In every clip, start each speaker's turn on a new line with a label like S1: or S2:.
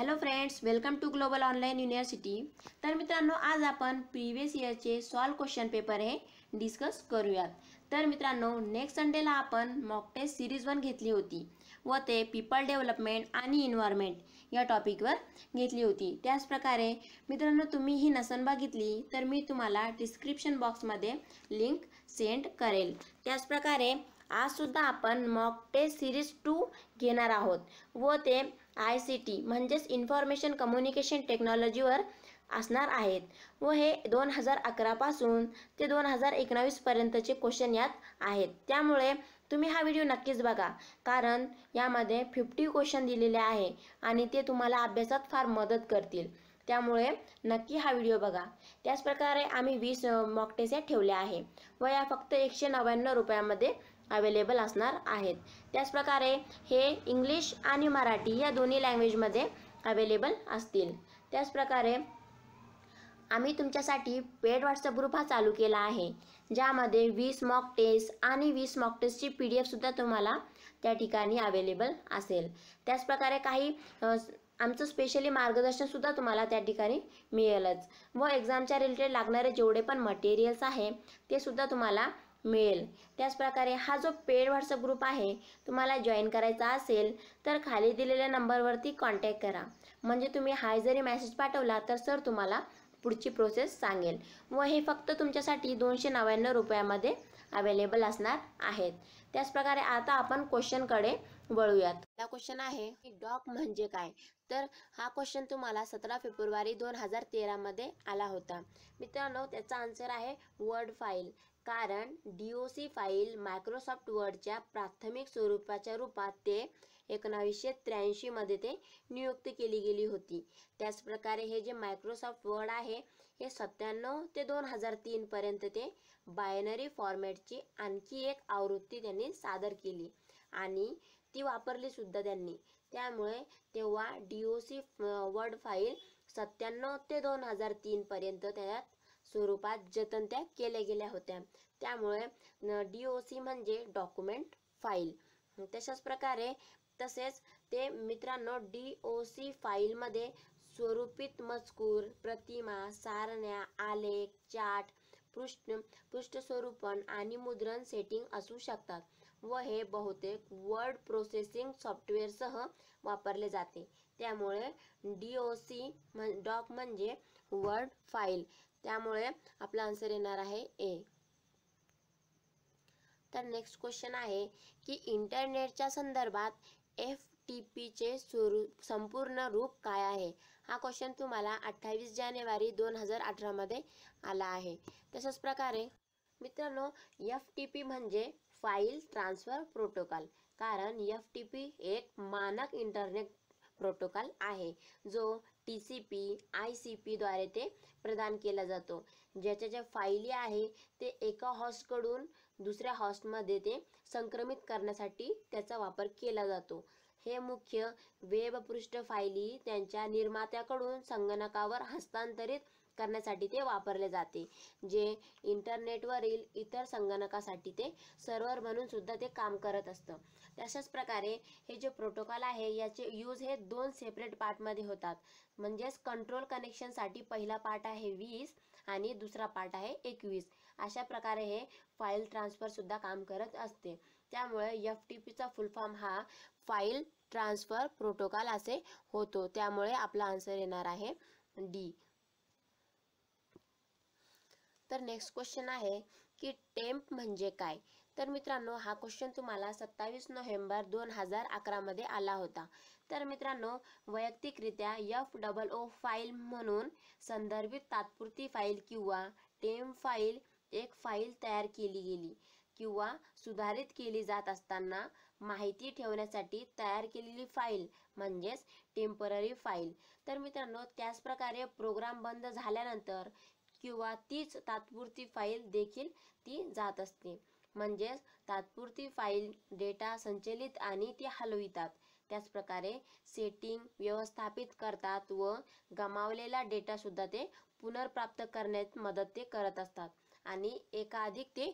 S1: hello friends welcome to global online university तर मित्रांनो आज आपण प्रिव्हियस इयरचे सॉल्व क्वेश्चन पेपर हे डिस्कस करूयात तर मित्रांनो नेक्स्ट संडेला आपण मॉक टेस्ट सिरीज वन घेतली होती व ते पीपल डेव्हलपमेंट आणि इन्व्हायरमेंट या टॉपिकवर घेतली होती त्याचप्रकारे मित्रांनो तुम्ही ही नसन बघितली तर मी तुम्हाला डिस्क्रिप्शन बॉक्समध्ये लिंक सेंड करेल त्याचप्रकारे आजसुद्धा आपण मॉक टेस्ट सिरीज टू घेणार आहोत व ते आय सी टी म्हणजेच इन्फॉर्मेशन कम्युनिकेशन टेक्नॉलॉजीवर असणार आहेत व हे दोन हजार अकरापासून ते दोन हजार एकोणावीसपर्यंतचे क्वेश्चन यात आहेत त्यामुळे तुम्ही हा व्हिडिओ नक्कीच बघा कारण यामध्ये फिफ्टी क्वेश्चन दिलेले आहे आणि ते तुम्हाला अभ्यासात फार मदत करतील त्यामुळे नक्की हा व्हिडिओ बघा त्याचप्रकारे आम्ही वीस मॉक टेस्ट ठेवल्या आहे व या फक्त एकशे नव्याण्णव रुपयामध्ये अवेलेबल असणार आहेत त्याचप्रकारे हे इंग्लिश आणि मराठी या दोन्ही लँग्वेजमध्ये अवेलेबल असतील त्याचप्रकारे आम्ही तुमच्यासाठी पेड व्हॉट्सअप ग्रुप हा चालू केला आहे ज्यामध्ये वीस मॉक टेस्ट आणि वीस मॉक टेस्टची पी डी एफसुद्धा तुम्हाला त्या ठिकाणी अवेलेबल असेल त्याचप्रकारे काही आमचं स्पेशली मार्गदर्शनसुद्धा तुम्हाला त्या ठिकाणी मिळेलच व एक्झामच्या रिलेटेड लागणारे जेवढे पण मटेरियल्स आहे ते सुद्धा तुम्हाला मिळेल त्याचप्रकारे हा जो पेड व्हॉट्सअप ग्रुप आहे तुम्हाला जॉईन करायचा असेल तर खाली दिलेल्या नंबरवरती कॉन्टॅक्ट करा म्हणजे तुम्ही हाय जरी मेसेज पाठवला तर सर तुम्हाला पुढची प्रोसेस सांगेल व हे फक्त तुमच्यासाठी दोनशे नव्याण्णव रुपयामध्ये अवेलेबल असणार आहेत त्याचप्रकारे आता आपण क्वेश्चनकडे वळूयात हा क्वेश्चन आहे की डॉक म्हणजे काय तर हा क्वेश्चन तुम्हाला सतरा फेब्रुवारी दोन हजार तेरामध्ये आला होता मित्रांनो त्याचा आन्सर आहे वर्ड फाईल कारण D O C file Microsoft वर्डच्या प्राथमिक स्वरूपाच्या रूपात ते एकोणावीसशे त्र्याऐंशीमध्ये ते नियुक्त केली गेली होती त्याचप्रकारे हे जे मायक्रोसॉफ्ट वर्ड आहे हे सत्त्याण्णव ते दोन हजार तीनपर्यंत ते बायनरी फॉर्मॅटची आणखी एक आवृत्ती त्यांनी सादर केली आणि ती वापरली सुद्धा त्यांनी त्यामुळे तेव्हा D O C word file सत्त्याण्णव ते दोन हजार तीनपर्यंत त्यात स्वरूपात जतन त्या केल्या गेल्या होत्या त्यामुळे डी म्हणजे डॉक्युमेंट फाईल तशाच प्रकारे तसेच ते मित्रांनो डी ओ मध्ये फाईलमध्ये स्वरूपित मजकूर प्रतिमा सारण्या आलेख चाट पृष्ठ पृष्ठस्वरूपण आणि मुद्रण सेटिंग असू शकतात व हे बहुतेक वर्ड प्रोसेसिंग सह वापरले जाते त्यामुळे डी सी डॉक म्हणजे वर्ड फाईल त्यामुळे आपला आन्सर येणार आहे ए तर नेक्स्ट क्वेश्चन आहे की इंटरनेटच्या संदर्भात एफ टी पीचे स्वरूप संपूर्ण रूप काय आहे हा क्वेश्चन तुम्हाला अठ्ठावीस जानेवारी दोन हजार अठरामध्ये आला आहे तसंच प्रकारे मित्रांनो एफ टी पी म्हणजे फाईल ट्रान्सफर प्रोटोकॉल कारण एफ टी पी एक मानक इंटरनेट प्रोटोकॉल आहे जो T C P I C ते प्रदान केला जातो ज्याच्या ज्या फायली आहे ते एका हॉस्टकडून दुसऱ्या हॉस्टमध्ये ते संक्रमित करण्यासाठी त्याचा वापर केला जातो हे मुख्य वेब पृष्ठ फायली त्यांच्या निर्मात्याकडून संगणकावर हस्तांतरित करण्यासाठी ते वापरले जाते जे इंटरनेटवरील इतर संगणकासाठी ते सर्व्हर म्हणून सुद्धा ते काम करत असतं तशाच प्रकारे हे जे प्रोटोकॉल आहे याचे यूज हे दोन सेपरेट पार्टमध्ये होतात म्हणजेच कंट्रोल कनेक्शनसाठी पहिला पार्ट आहे वीस आणि दुसरा पार्ट आहे एकवीस अशा प्रकारे हे फाईल ट्रान्सफरसुद्धा काम करत असते त्यामुळे एफ टी पीचा फॉर्म हा फाईल ट्रान्सफर प्रोटोकॉल असे होतो त्यामुळे आपला आन्सर येणार आहे डी तर नेक्स्ट क्वेश्चन आहे की टेम्प म्हणजे काय तर मित्रांनो हा क्वेश्चन तुम्हाला सत्तावीस नोव्हेंबर दोन हजार अकरामध्ये आला होता तर मित्रांनो वैयक्तिकरित्या एफ डबल ओ फाईल म्हणून संदर्भित तात्पुरती फाईल किंवा टेम्प फाईल एक फाईल तयार केली गेली किंवा सुधारित केली जात असताना माहिती ठेवण्यासाठी तयार केलेली फाईल म्हणजेच टेम्पररी फाईल तर मित्रांनो प्रकारे प्रोग्राम बंद झाल्यानंतर किंवा तीच तात्पुरती फाईल देखील ती जात असते म्हणजेच तात्पुरती फाईल डेटा संचलित आणि ती हलवितात त्याचप्रकारे सेटिंग व्यवस्थापित करतात व गमावलेला डेटासुद्धा ते पुनर्प्राप्त करण्यात मदत ते करत असतात आणि एकाधिक ते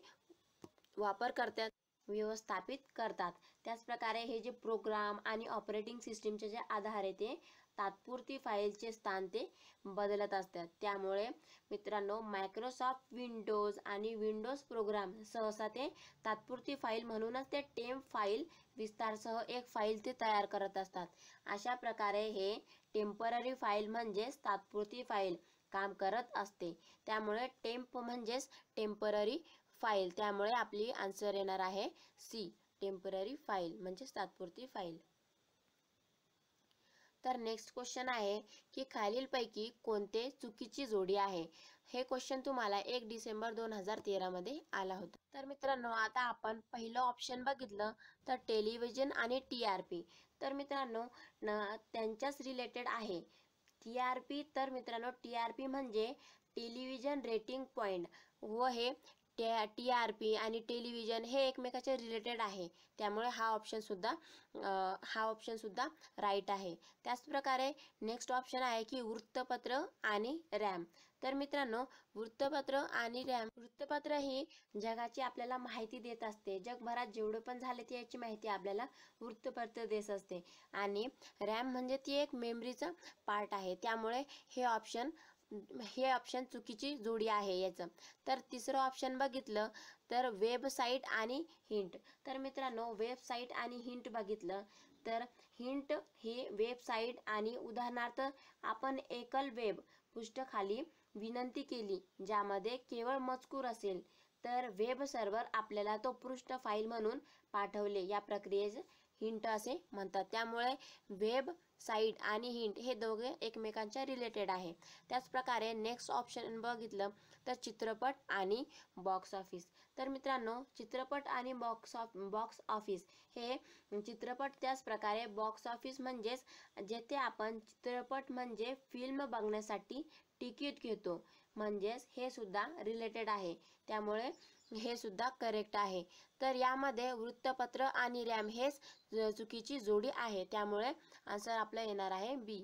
S1: वापरकर्त्या व्यवस्थापित करतात त्याचप्रकारे हे जे प्रोग्राम आणि ऑपरेटिंग सिस्टीमचे जे आधार आहे ते तात्पुरती फाईलचे स्थान ते बदलत असतात त्यामुळे मित्रांनो मायक्रोसॉफ्ट विंडोज आणि विंडोज प्रोग्राम सहसा ते तात्पुरती फाईल म्हणूनच ते टेम्प फाईल विस्तारसह एक फाईल ते तयार करत असतात अशा प्रकारे हे टेम्पररी फाईल म्हणजेच तात्पुरती फाईल काम करत असते त्यामुळे टेम्प म्हणजेच टेम्पररी फाईल त्यामुळे आपली आन्सर येणार आहे सी टेम्पररी फाईल म्हणजेच तात्पुरती फाईल तर नेक्स्ट क्वेश्चन आहे की खालीलपैकी कोणते चुकीची जोडी आहे हे क्वेश्चन तुम्हाला एक डिसेंबर दोन हजार तेरामध्ये आला होता तर मित्रांनो आता आपण पहिलं ऑप्शन बघितलं तर टेलिव्हिजन आणि टी आर पी तर मित्रांनो त्यांच्याच रिलेटेड आहे टी आर पी तर मित्रांनो टी आर पी म्हणजे टेलिव्हिजन रेटिंग पॉईंट व हे टे टी आर पी आणि टेलिव्हिजन हे एकमेकाचे रिलेटेड आहे त्यामुळे हा ऑप्शन सुद्धा हा ऑप्शन सुद्धा राईट आहे त्याचप्रकारे नेक्स्ट ऑप्शन आहे की वृत्तपत्र आणि रॅम तर मित्रांनो वृत्तपत्र आणि रॅम वृत्तपत्र ही जगाची आपल्याला माहिती देत असते जगभरात जेवढे पण झाले ते याची माहिती आपल्याला वृत्तपत्र देत असते आणि रॅम म्हणजे ती एक मेमरीचा पार्ट आहे त्यामुळे हे ऑप्शन हे ऑप्शन चुकीची जोडी आहे याचं तर तिसरं ऑप्शन बघितलं तर वेबसाईट आणि हिंट तर मित्रांनो वेबसाईट आणि हिंट बघितलं तर हिंट हे वेबसाईट आणि उदाहरणार्थ आपण एकल वेब पृष्ठखाली विनंती केली ज्यामध्ये केवळ मजकूर असेल तर वेब सर्व्हर आपल्याला तो पृष्ठ फाईल म्हणून पाठवले या प्रक्रियेस हिंट असे म्हणतात त्यामुळे वेब साईट आणि हिंट हे दोघे एकमेकांच्या रिलेटेड आहे त्याचप्रकारे नेक्स्ट ऑप्शन बघितलं तर चित्रपट आणि बॉक्स ऑफिस तर मित्रांनो चित्रपट आणि बॉक्स ऑफ बॉक्स ऑफिस हे चित्रपट त्याचप्रकारे बॉक्स ऑफिस म्हणजेच जेथे आपण चित्रपट म्हणजे फिल्म बघण्यासाठी तिकीट घेतो म्हणजेच हे सुद्धा रिलेटेड आहे त्यामुळे हे सुद्धा करेक्ट आहे तर यामध्ये वृत्तपत्र आणि रॅम हेच चुकीची जोडी आहे त्यामुळे आन्सर आपलं येणार आहे बी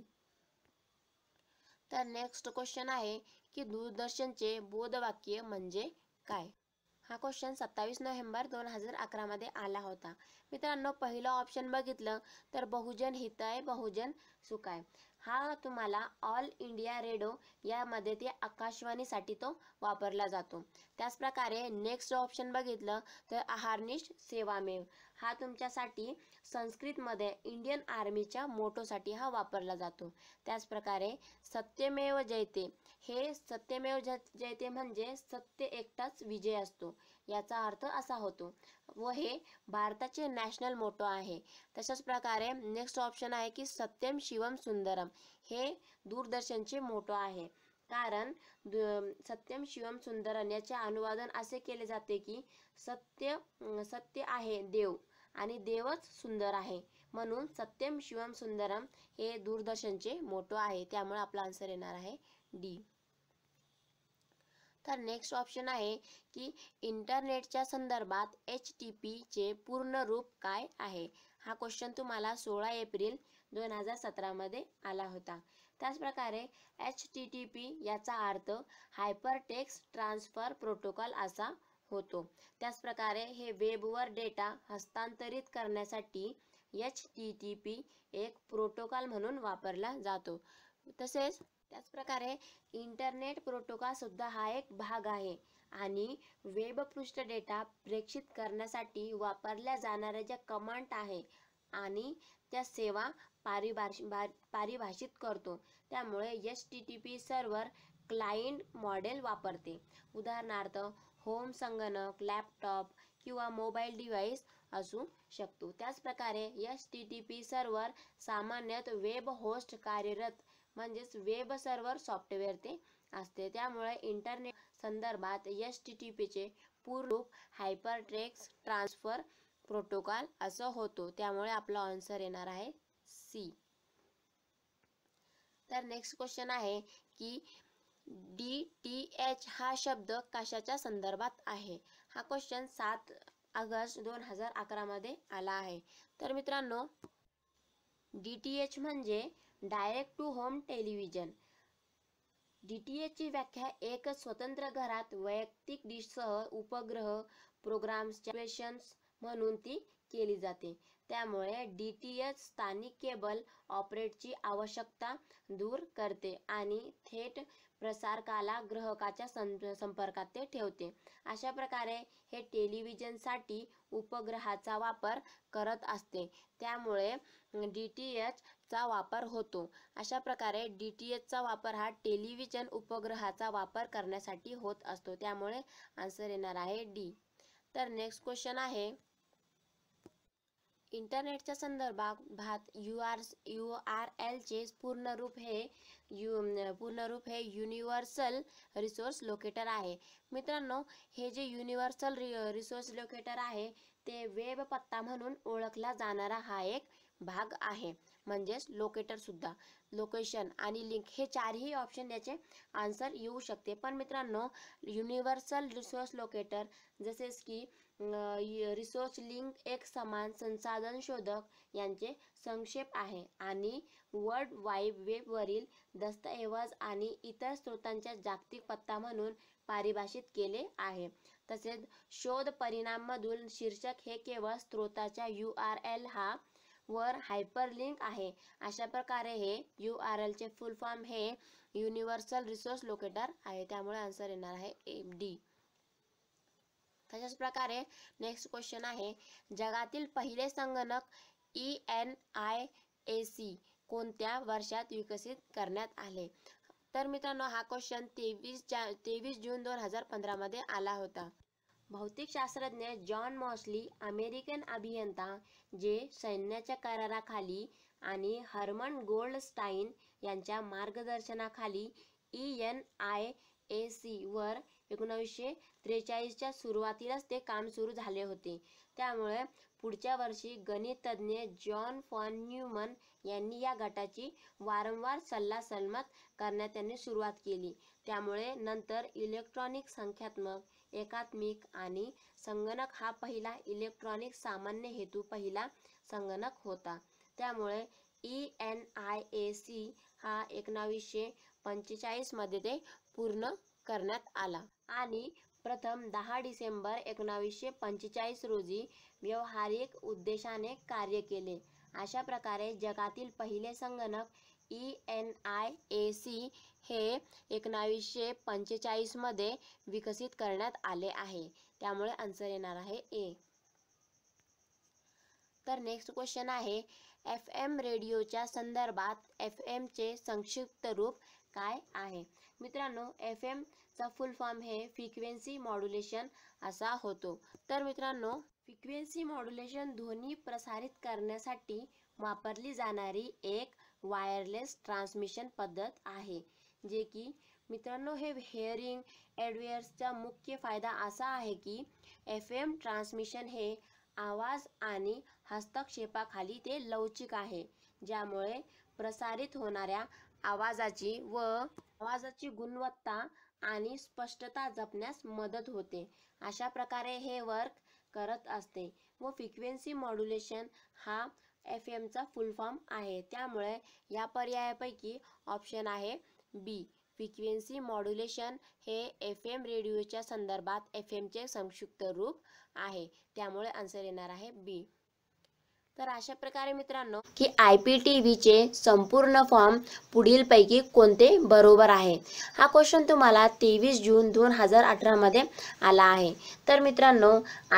S1: तर नेक्स्ट क्वेश्चन आहे की दूरदर्शनचे बोधवाक्य म्हणजे काय हा क्वेश्चन सत्तावीस नोव्हेंबर दोन हजार मध्ये आला होता मित्रांनो पहिला ऑप्शन बघितलं तर बहुजन हिताय बहुजन सुखाय हा तुम्हाला ऑल इंडिया रेडिओ यामध्ये ते आकाशवाणीसाठी तो वापरला जातो त्याचप्रकारे नेक्स्ट ऑप्शन बघितलं तर आहारनिष्ठ सेवामेव हा तुमच्यासाठी संस्कृतमध्ये इंडियन आर्मीच्या मोटोसाठी हा वापरला जातो प्रकारे सत्यमेव जयते हे सत्यमेव जयते म्हणजे सत्य एकटाच विजय असतो याचा अर्थ असा होतो व हे भारताचे नॅशनल मोटो आहे तशाच प्रकारे नेक्स्ट ऑप्शन आहे की सत्यम शिवम सुंदरम हे दूरदर्शनचे मोटो आहे कारण सत्यम शिवम सुंदरम याचे अनुवादन असे केले जाते की सत्य सत्य आहे देव आणि देवच सुंदर आहे म्हणून सत्यम शिवम सुंदरम हे दूरदर्शनचे मोटो आहे त्यामुळे आपला आन्सर येणार आहे डी तर नेक्स्ट ऑप्शन आहे की इंटरनेटच्या संदर्भात एच टी चे पूर्ण रूप काय आहे हा क्वेश्चन तुम्हाला सोळा एप्रिल दोन हजार सतरामध्ये आला होता त्याचप्रकारे एच टी टी पी याचा अर्थ हायपर टेक्स ट्रान्सफर प्रोटोकॉल असा होतो त्याचप्रकारे हे वेबवर डेटा हस्तांतरित करण्यासाठी एच टी टी पी एक प्रोटोकॉल म्हणून वापरला जातो तसेच त्याचप्रकारे इंटरनेट प्रोटोकॉलसुद्धा हा एक भाग आहे आणि वेब पृष्ठ डेटा प्रेक्षित करण्यासाठी वापरल्या जाणाऱ्या ज्या कमांड आहे आणि त्या सेवा पारिभाषि पारिभाषित करतो त्यामुळे H T T P server client model वापरते उदाहरणार्थ होम संगणक लॅपटॉप किंवा मोबाईल डिव्हाइस असू शकतो त्याचप्रकारे H T T P server सामान्यत वेब होस्ट कार्यरत म्हणजेच वेब सर्व्हर सॉफ्टवेअर ते असते त्यामुळे इंटरनेट संदर्भात एस टी पूर्ण रूप हायपर ट्रेक्स ट्रान्सफर प्रोटोकॉल असं होतो त्यामुळे आपला आन्सर येणार आहे सी तर नेक्स्ट क्वेश्चन आहे की डी टी एच हा शब्द कशाच्या संदर्भात आहे हा क्वेश्चन सात ऑगस्ट दोन हजार मध्ये आला आहे तर मित्रांनो डी टी एच म्हणजे direct to home television D T व्याख्या एक स्वतंत्र घरात वैयक्तिक डिशसह उपग्रह प्रोग्राम्सच्या म्हणून ती केली जाते त्यामुळे डी टी एच स्थानिक केबल ऑपरेटची आवश्यकता दूर करते आणि थेट प्रसारकाला ग्रहकाच्या संपर्कात ते ठेवते अशा प्रकारे हे टेलिव्हिजनसाठी उपग्रहाचा वापर करत असते त्यामुळे डी टी एचचा वापर होतो अशा प्रकारे डी टी एचचा वापर हा टेलिव्हिजन उपग्रहाचा वापर करण्यासाठी होत असतो त्यामुळे आन्सर येणार आहे डी तर नेक्स्ट क्वेश्चन आहे इंटरनेटच्या संदर्भात यू आर यू आर एलचे पूर्ण रूप हे यू पूर्णरूप हे युनिव्हर्सल रिसोर्स लोकेटर आहे मित्रांनो हे जे युनिव्हर्सल रि रिसोर्स लोकेटर आहे ते वेब पत्ता म्हणून ओळखला जाणारा हा एक भाग आहे म्हणजेच लोकेटरसुद्धा लोकेशन आणि लिंक हे चारही ऑप्शन याचे आन्सर येऊ शकते पण मित्रांनो युनिव्हर्सल रिसोर्स लोकेटर जसेच की रिसोर्स लिंक एक समान संसाधन शोधक यांचे संक्षेप आहे आणि वर्ल्ड वाईड वेबवरील दस्तऐवज आणि इतर स्रोतांच्या जागतिक पत्ता म्हणून पारिभाषित केले आहे तसेच शोध परिणाममधून शीर्षक हे केवळ स्रोताच्या यू आर एल हा वर हायपरलिंक आहे अशा प्रकारे हे यू आर एलचे फुल फॉर्म हे युनिव्हर्सल रिसोर्स लोकेटर आहे त्यामुळे आन्सर येणार आहे ए डी तशाच प्रकारे नेक्स्ट क्वेश्चन आहे जगातील पहिले संगणक E N I A C कोणत्या वर्षात विकसित करण्यात आले तर मित्रांनो हा क्वेश्चन तेवीस तेवीस जून दोन हजार पंधरामध्ये आला होता भौतिकशास्त्रज्ञ जॉन मॉस्ली अमेरिकन अभियंता जे सैन्याच्या कराराखाली आणि हर्मन गोल्डस्टाईन यांच्या मार्गदर्शनाखाली E e N I A सीवर एकोणावीसशे त्रेचाळीसच्या सुरुवातीलाच ते काम सुरू झाले होते त्यामुळे पुढच्या वर्षी गणितज्ञ जॉन फॉन न्यूमन यांनी या गटाची वारंवार सल्लासलमत करण्यात त्यांनी सुरुवात केली त्यामुळे नंतर इलेक्ट्रॉनिक संख्यात्मक एकात्मिक आणि संगणक हा पहिला इलेक्ट्रॉनिक सामान्य हेतू पहिला संगणक होता त्यामुळे ई e एन हा एकोणावीसशे पंचेचाळीसमध्ये ते पूर्ण करण्यात आला आणि प्रथम दहा डिसेंबर एकोणावीसशे पंचेचाळीस रोजी व्यावहारिक उद्देशाने कार्य केले अशा प्रकारे जगातील पहिले संगणक E N I A C हे एकोणावीसशे पंचेचाळीसमध्ये विकसित करण्यात आले आहे त्यामुळे आन्सर येणार आहे ए तर नेक्स्ट क्वेश्चन आहे एफ एम रेडिओच्या संदर्भात एफ चे संक्षिप्त रूप काय आहे मित्रांनो एफ चा फुल फॉर्म हे फ्रिक्वेन्सी मॉड्युलेशन असा होतो तर मित्रांनो फ्रिक्वेन्सी मॉड्युलेशन ध्वनी प्रसारित करण्यासाठी वापरली जाणारी एक वायरलेस ट्रान्समिशन पद्धत आहे जे की मित्रांनो हे हेअरिंग ॲडवेअर्सचा मुख्य फायदा असा आहे की एफ एम ट्रान्समिशन हे आवाज आणि हस्तक्षेपाखाली ते लवचिक आहे ज्यामुळे प्रसारित होणाऱ्या आवाजाची व आवाजाची गुणवत्ता आणि स्पष्टता जपण्यास मदत होते अशा प्रकारे हे वर्क करत असते व फ्रिक्वेन्सी मॉड्युलेशन हा एफ एमचा फुल फॉर्म आहे त्यामुळे या पर्यायापैकी ऑप्शन आहे बी फ्रिक्वेन्सी मॉड्युलेशन हे एफ एम रेडिओच्या संदर्भात एफ एमचे संक्षिप्त रूप आहे त्यामुळे आन्सर येणार आहे बी तर अशा प्रकारे मित्रांनो की आय पी टी व्हीचे संपूर्ण फॉर्म पुढीलपैकी कोणते बरोबर आहे हा क्वेश्चन तुम्हाला तेवीस जून दोन हजार अठरामध्ये आला आहे तर मित्रांनो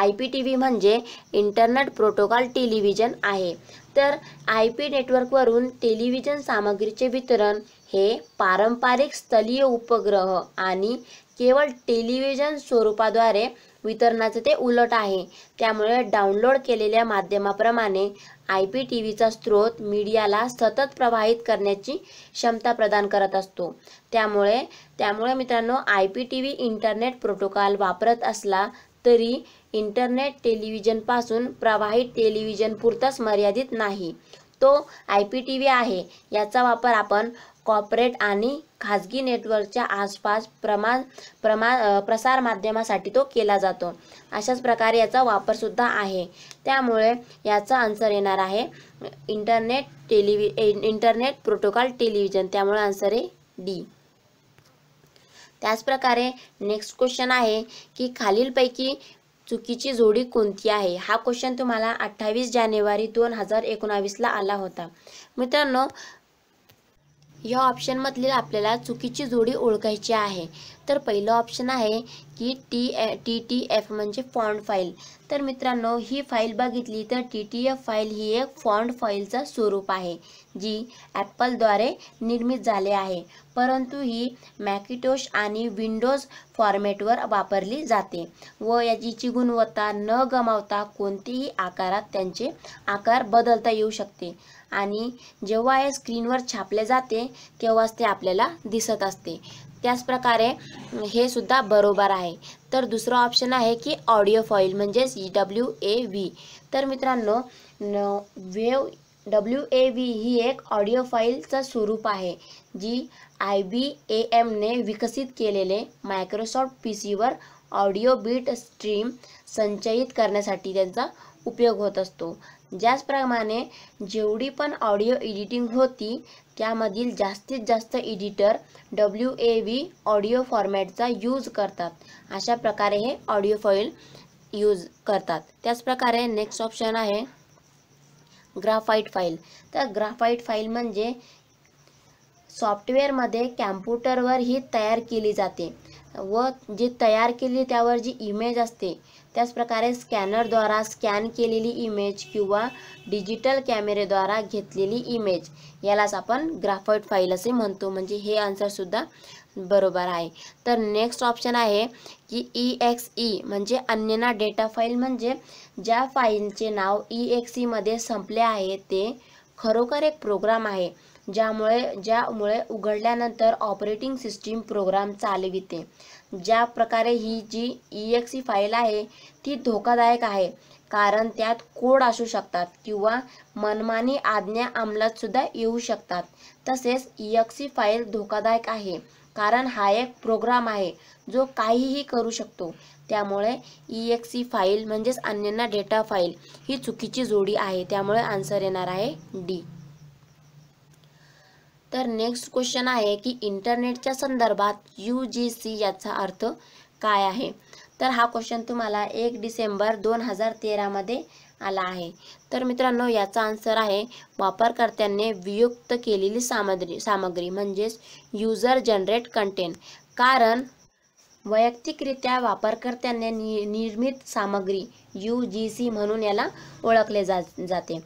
S1: आय पी टी व्ही म्हणजे इंटरनेट प्रोटोकॉल टेलिव्हिजन आहे तर आय पी नेटवर्कवरून टेलिव्हिजन सामग्रीचे वितरण हे पारंपरिक स्थलीय उपग्रह आणि केवळ टेलिव्हिजन स्वरूपाद्वारे वितरणाचे ते उलट आहे त्यामुळे डाउनलोड केलेल्या माध्यमाप्रमाणे आय पी टी व्हीचा स्रोत मीडियाला सतत प्रवाहित करण्याची क्षमता प्रदान करत असतो त्यामुळे त्यामुळे मित्रांनो I P T V internet protocol वापरत असला तरी इंटरनेट टेलिव्हिजनपासून प्रवाहित टेलिव्हिजन पुरताच मर्यादित नाही तो आय पी टी व्ही आहे याचा वापर आपण कॉर्पोरेट आणि खाजगी नेटवर्कच्या आसपास प्रमाण प्रमा प्रसारमाध्यमासाठी तो केला जातो अशाच प्रकारे याचा वापरसुद्धा आहे त्यामुळे याचा आन्सर येणार आहे इंटरनेट टेलिव्हि इंटरनेट प्रोटोकॉल टेलिव्हिजन त्यामुळे आन्सर आहे डी त्याचप्रकारे नेक्स्ट क्वेश्चन आहे की खालीलपैकी चुकीची जोडी कोणती आहे हा क्वेश्चन तुम्हाला अठ्ठावीस जानेवारी दोन हजार एकोणावीसला आला होता मित्रांनो ह्या ऑप्शनमधली आपल्याला चुकीची जोडी ओळखायची आहे तर पहिलं ऑप्शन आहे की T A T T F म्हणजे फॉन्ड फाईल तर मित्रांनो ही फाईल बघितली तर टी टी एफ फाईल ही एक फॉन्ड फाईलचं स्वरूप आहे जी ॲपलद्वारे निर्मित झाले आहे परंतु ही मॅकिटोश आणि विंडोज फॉर्मेटवर वापरली जाते व याची गुणवत्ता न गमावता कोणतीही आकारात त्यांचे आकार बदलता येऊ शकते आणि जेव्हा हे स्क्रीनवर छापले जाते तेव्हाच ते आपल्याला दिसत असते त्याचप्रकारे हे सुद्धा बरोबर आहे तर दुसरा ऑप्शन आहे की ऑडिओ फॉईल म्हणजेच डब्ल्यू ए व्ही तर मित्रांनो वेव डब्ल्यू ए व्ही ही एक ऑडिओ फाईलचं स्वरूप आहे जी आय बी ए एमने विकसित केलेले मायक्रोसॉफ्ट पी सीवर ऑडिओ बीट स्ट्रीम संचयित करण्यासाठी त्यांचा उपयोग होत असतो ज्याचप्रमाणे जेवढी पण ऑडिओ एडिटिंग होती त्यामधील जास्तीत जास्त editor W A V audio फॉर्मॅटचा यूज करतात अशा प्रकारे हे ऑडिओ फाईल यूज करतात त्याचप्रकारे नेक्स्ट ऑप्शन आहे ग्राफाईट फाईल तर ग्राफाईट फाईल म्हणजे सॉफ्टवेअरमध्ये कॅम्प्युटरवर ही तयार केली जाते व जी तयार केली त्यावर जी इमेज असते त्याचप्रकारे स्कॅनरद्वारा स्कॅन केलेली इमेज किंवा डिजिटल कॅमेरेद्वारा घेतलेली इमेज यालाच आपण ग्राफाईट फाईल असे म्हणतो म्हणजे हे आन्सरसुद्धा बरोबर आहे तर नेक्स्ट ऑप्शन आहे की ई एक्स ई म्हणजे अन्यना डेटा फाईल म्हणजे ज्या फाईलचे नाव ई e एक्स ईमध्ये e संपले आहे ते खरोखर एक प्रोग्राम आहे ज्यामुळे ज्यामुळे उघडल्यानंतर ऑपरेटिंग सिस्टीम प्रोग्राम चालविते ज्या प्रकारे ही जी ई एक्स फाईल आहे ती धोकादायक आहे कारण त्यात कोड असू शकतात किंवा मनमानी आज्ञा अंमलात सुद्धा येऊ शकतात तसेच ई एक्सी फाईल धोकादायक आहे कारण हा एक प्रोग्राम आहे जो काहीही करू शकतो त्यामुळे ई एक्सी फाईल म्हणजेच अन्यना डेटा फाईल ही चुकीची जोडी आहे त्यामुळे आन्सर येणार आहे डी तर नेक्स्ट क्वेश्चन आहे की इंटरनेटच्या संदर्भात यू जी सी याचा अर्थ काय आहे तर हा क्वेश्चन तुम्हाला एक डिसेंबर दोन हजार तेरामध्ये आला आहे तर मित्रांनो याचा आन्सर आहे वापरकर्त्यांनी वियुक्त केलेली सामग्री सामग्री म्हणजेच युजर जनरेट कंटेंट कारण वैयक्तिकरित्या वापरकर्त्यांनी नि निर्मित सामग्री यू जी सी म्हणून याला ओळखले जा जाते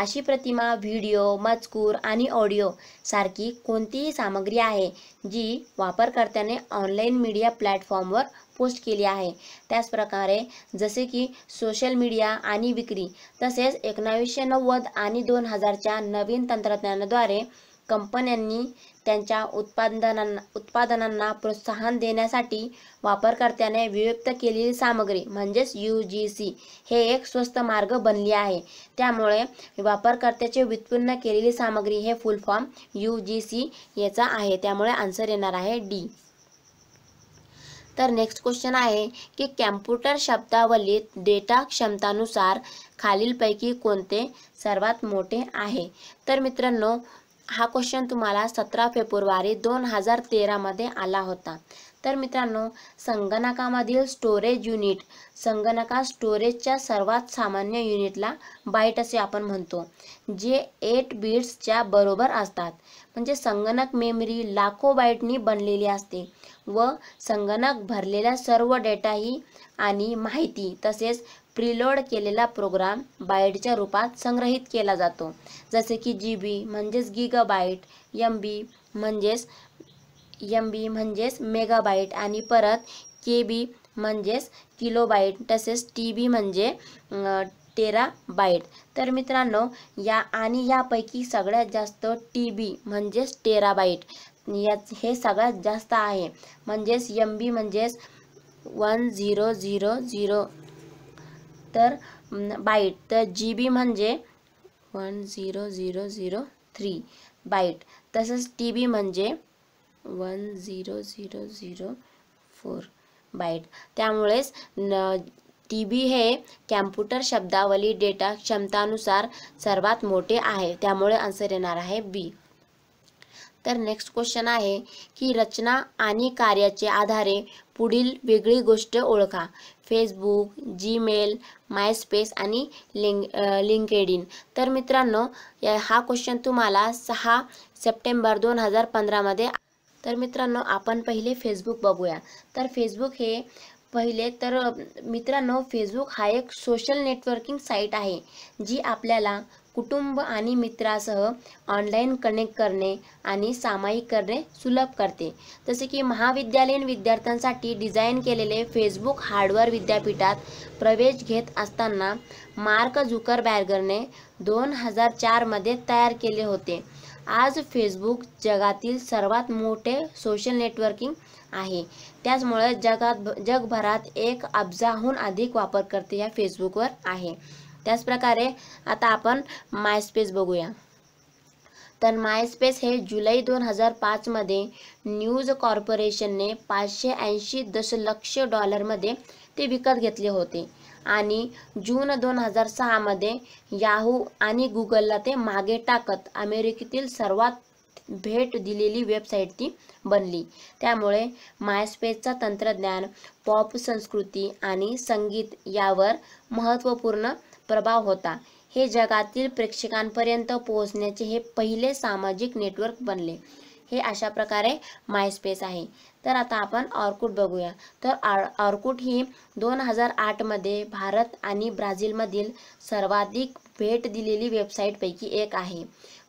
S1: अशी प्रतिमा व्हिडिओ मजकूर आणि ऑडिओ सारखी कोणतीही सामग्री आहे जी वापरकर्त्याने ऑनलाईन मीडिया प्लॅटफॉर्मवर पोस्ट केली आहे त्याचप्रकारे जसे की सोशल मीडिया आणि विक्री तसेच एकोणावीसशे नव्वद आणि दोन हजारच्या नवीन तंत्रज्ञानाद्वारे कंपन्यांनी त्यांच्या उत्पादनांना उत्पादनांना प्रोत्साहन देण्यासाठी वापरकर्त्याने वियुक्त केलेली सामग्री म्हणजेच यू जी सी हे एक स्वस्त मार्ग बनली आहे त्यामुळे वापरकर्त्याचे व्युत्पन्न केलेली सामग्री हे full form U G C याचा आहे त्यामुळे आन्सर येणार आहे डी तर नेक्स्ट क्वेश्चन आहे की कॅम्प्युटर शब्दावलीत डेटा क्षमतानुसार खालीलपैकी कोणते सर्वात मोठे आहे तर मित्रांनो हा क्वेश्चन तुम्हाला सतरा फेब्रुवारी दोन हजार तेरामध्ये आला होता तर मित्रांनो संगणकामधील स्टोरेज युनिट संगणका स्टोरेजच्या सर्वात सामान्य युनिटला बाईट असे आपण म्हणतो जे एट बीट्सच्या बरोबर असतात म्हणजे संगणक मेमरी लाखो बाईटनी बनलेली असते व संगणक भरलेल्या सर्व डेटाही आणि माहिती तसेच प्रिलोड केलेला प्रोग्राम बाईटच्या रूपात संग्रहित केला जातो जसे की जी बी म्हणजेच बाईट यम बी म्हणजेच एम बी म्हणजेच मेगाबाईट आणि परत के बी म्हणजेच किलोबाईट तसेच टी बी म्हणजे तेरा बाईट तर मित्रांनो या आणि यापैकी सगळ्यात जास्त टी बी म्हणजेच टेराबाईट याच हे सगळ्यात जास्त आहे म्हणजेच यम बी म्हणजेच वन झिरो झिरो झिरो तर बाईट तर जी बी म्हणजे one zero zero zero three byte तसंच टी बी म्हणजे one zero zero zero four byte त्यामुळेच न टी बी हे कॅम्प्युटर शब्दावली डेटा क्षमतानुसार सर्वात मोठे आहे त्यामुळे आन्सर येणार आहे बी तर नेक्स्ट क्वेश्चन आहे की रचना आणि कार्याचे आधारे पुढील वेगळी गोष्ट ओळखा फेसबुक जीमेल मायस्पेस आणि लिंक लिंकेडिन तर मित्रांनो हा क्वेश्चन तुम्हाला सहा सप्टेंबर दोन हजार पंधरामध्ये तर मित्रांनो आपण पहिले फेसबुक बघूया तर फेसबुक हे पहिले तर मित्रांनो फेसबुक हा एक सोशल नेटवर्किंग साईट आहे जी आपल्याला कुटुंब आणि मित्रासह ऑनलाईन कनेक्ट करणे आणि सामायिक करणे सुलभ करते जसे की महाविद्यालयीन विद्यार्थ्यांसाठी डिझाईन केलेले फेसबुक हार्डवेअर विद्यापीठात प्रवेश घेत असताना मार्क झुकरबॅर्गरने दोन हजार चारमध्ये तयार केले होते आज फेसबुक जगातील सर्वात मोठे सोशल नेटवर्किंग आहे त्याचमुळे जगात जगभरात एक अब्जाहून अधिक वापरकर्ते या फेसबुकवर आहे त्याचप्रकारे आता आपण मायस्पेस बघूया तर मायस्पेस हे जुलै दोन हजार पाचमध्ये न्यूज कॉर्पोरेशनने पाचशे ऐंशी दशलक्ष डॉलरमध्ये ते विकत घेतले होते आणि जून दोन हजार सहामध्ये याहू आणि गुगलला ते मागे टाकत अमेरिकेतील सर्वात भेट दिलेली वेबसाईट ती बनली त्यामुळे मायस्पेसचा तंत्रज्ञान पॉप संस्कृती आणि संगीत यावर महत्त्वपूर्ण प्रभाव होता हे जगातील प्रेक्षकांपर्यंत पोहोचण्याचे हे पहिले सामाजिक नेटवर्क बनले हे अशा प्रकारे मायस्पेस आहे तर आता आपण ऑर्कुट बघूया तर ऑर्कुट ही दोन हजार आठमध्ये भारत आणि ब्राझीलमधील सर्वाधिक भेट दिलेली वेबसाईटपैकी एक आहे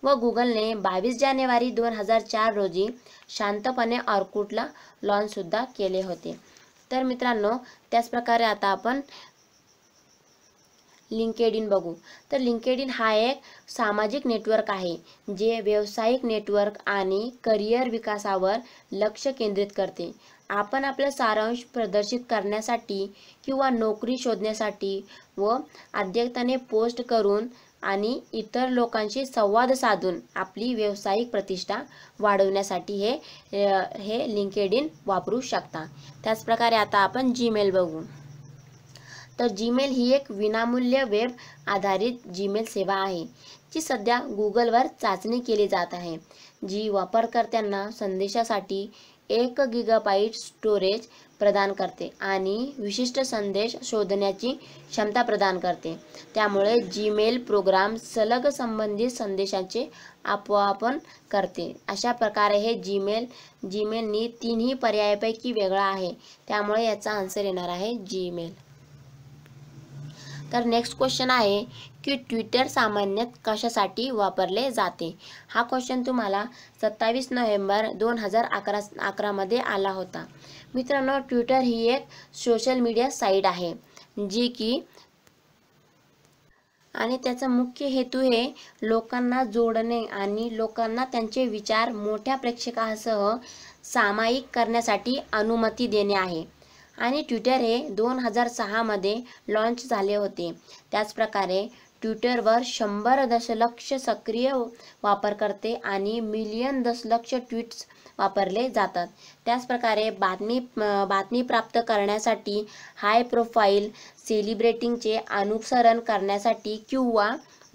S1: व गुगलने बावीस जानेवारी दोन हजार चार रोजी शांतपणे ऑर्कुटला लॉन्चसुद्धा केले होते तर मित्रांनो त्याचप्रकारे आता आपण लिंकेड इन बघू तर लिंकेड इन हा एक सामाजिक नेटवर्क आहे जे व्यावसायिक नेटवर्क आणि करिअर विकासावर लक्ष केंद्रित करते आपण आपला सारांश प्रदर्शित करण्यासाठी किंवा नोकरी शोधण्यासाठी व अध्यक्षताने पोस्ट करून आणि इतर लोकांशी संवाद साधून आपली व्यावसायिक प्रतिष्ठा वाढवण्यासाठी हे हे लिंकेड इन वापरू शकता त्याचप्रकारे आता आपण जीमेल बघू तर जीमेल ही एक विनामूल्य वेब आधारित जीमेल सेवा आहे जी सध्या गुगलवर चाचणी केली जात आहे जी वापरकर्त्यांना संदेशासाठी एक गिगापाईट स्टोरेज प्रदान करते आणि विशिष्ट संदेश शोधण्याची क्षमता प्रदान करते त्यामुळे जीमेल प्रोग्राम सलग संबंधित संदेशांचे आपोआपण करते अशा प्रकारे हे जीमेल जीमेलनी तीनही पर्यायापैकी वेगळा आहे त्यामुळे याचा आन्सर येणार आहे जीमेल तर नेक्स्ट क्वेश्चन आहे की ट्विटर सामान्यत कशासाठी वापरले जाते हा क्वेश्चन तुम्हाला सत्तावीस नोव्हेंबर दोन हजार अकरा अकरामध्ये आला होता मित्रांनो ट्विटर ही एक सोशल मीडिया साईट आहे जी की आणि त्याचा मुख्य हेतू हे लोकांना जोडणे आणि लोकांना त्यांचे विचार मोठ्या प्रेक्षकांसह सामायिक करण्यासाठी अनुमती देणे आहे आणि ट्विटर हे दोन हजार सहामध्ये लॉन्च झाले होते त्याचप्रकारे ट्विटरवर शंभर दशलक्ष सक्रिय वापरकर्ते आणि मिलियन दशलक्ष ट्विट्स वापरले जातात त्याचप्रकारे बातमी बातमी प्राप्त करण्यासाठी हाय प्रोफाईल सेलिब्रेटिंगचे अनुसरण करण्यासाठी किंवा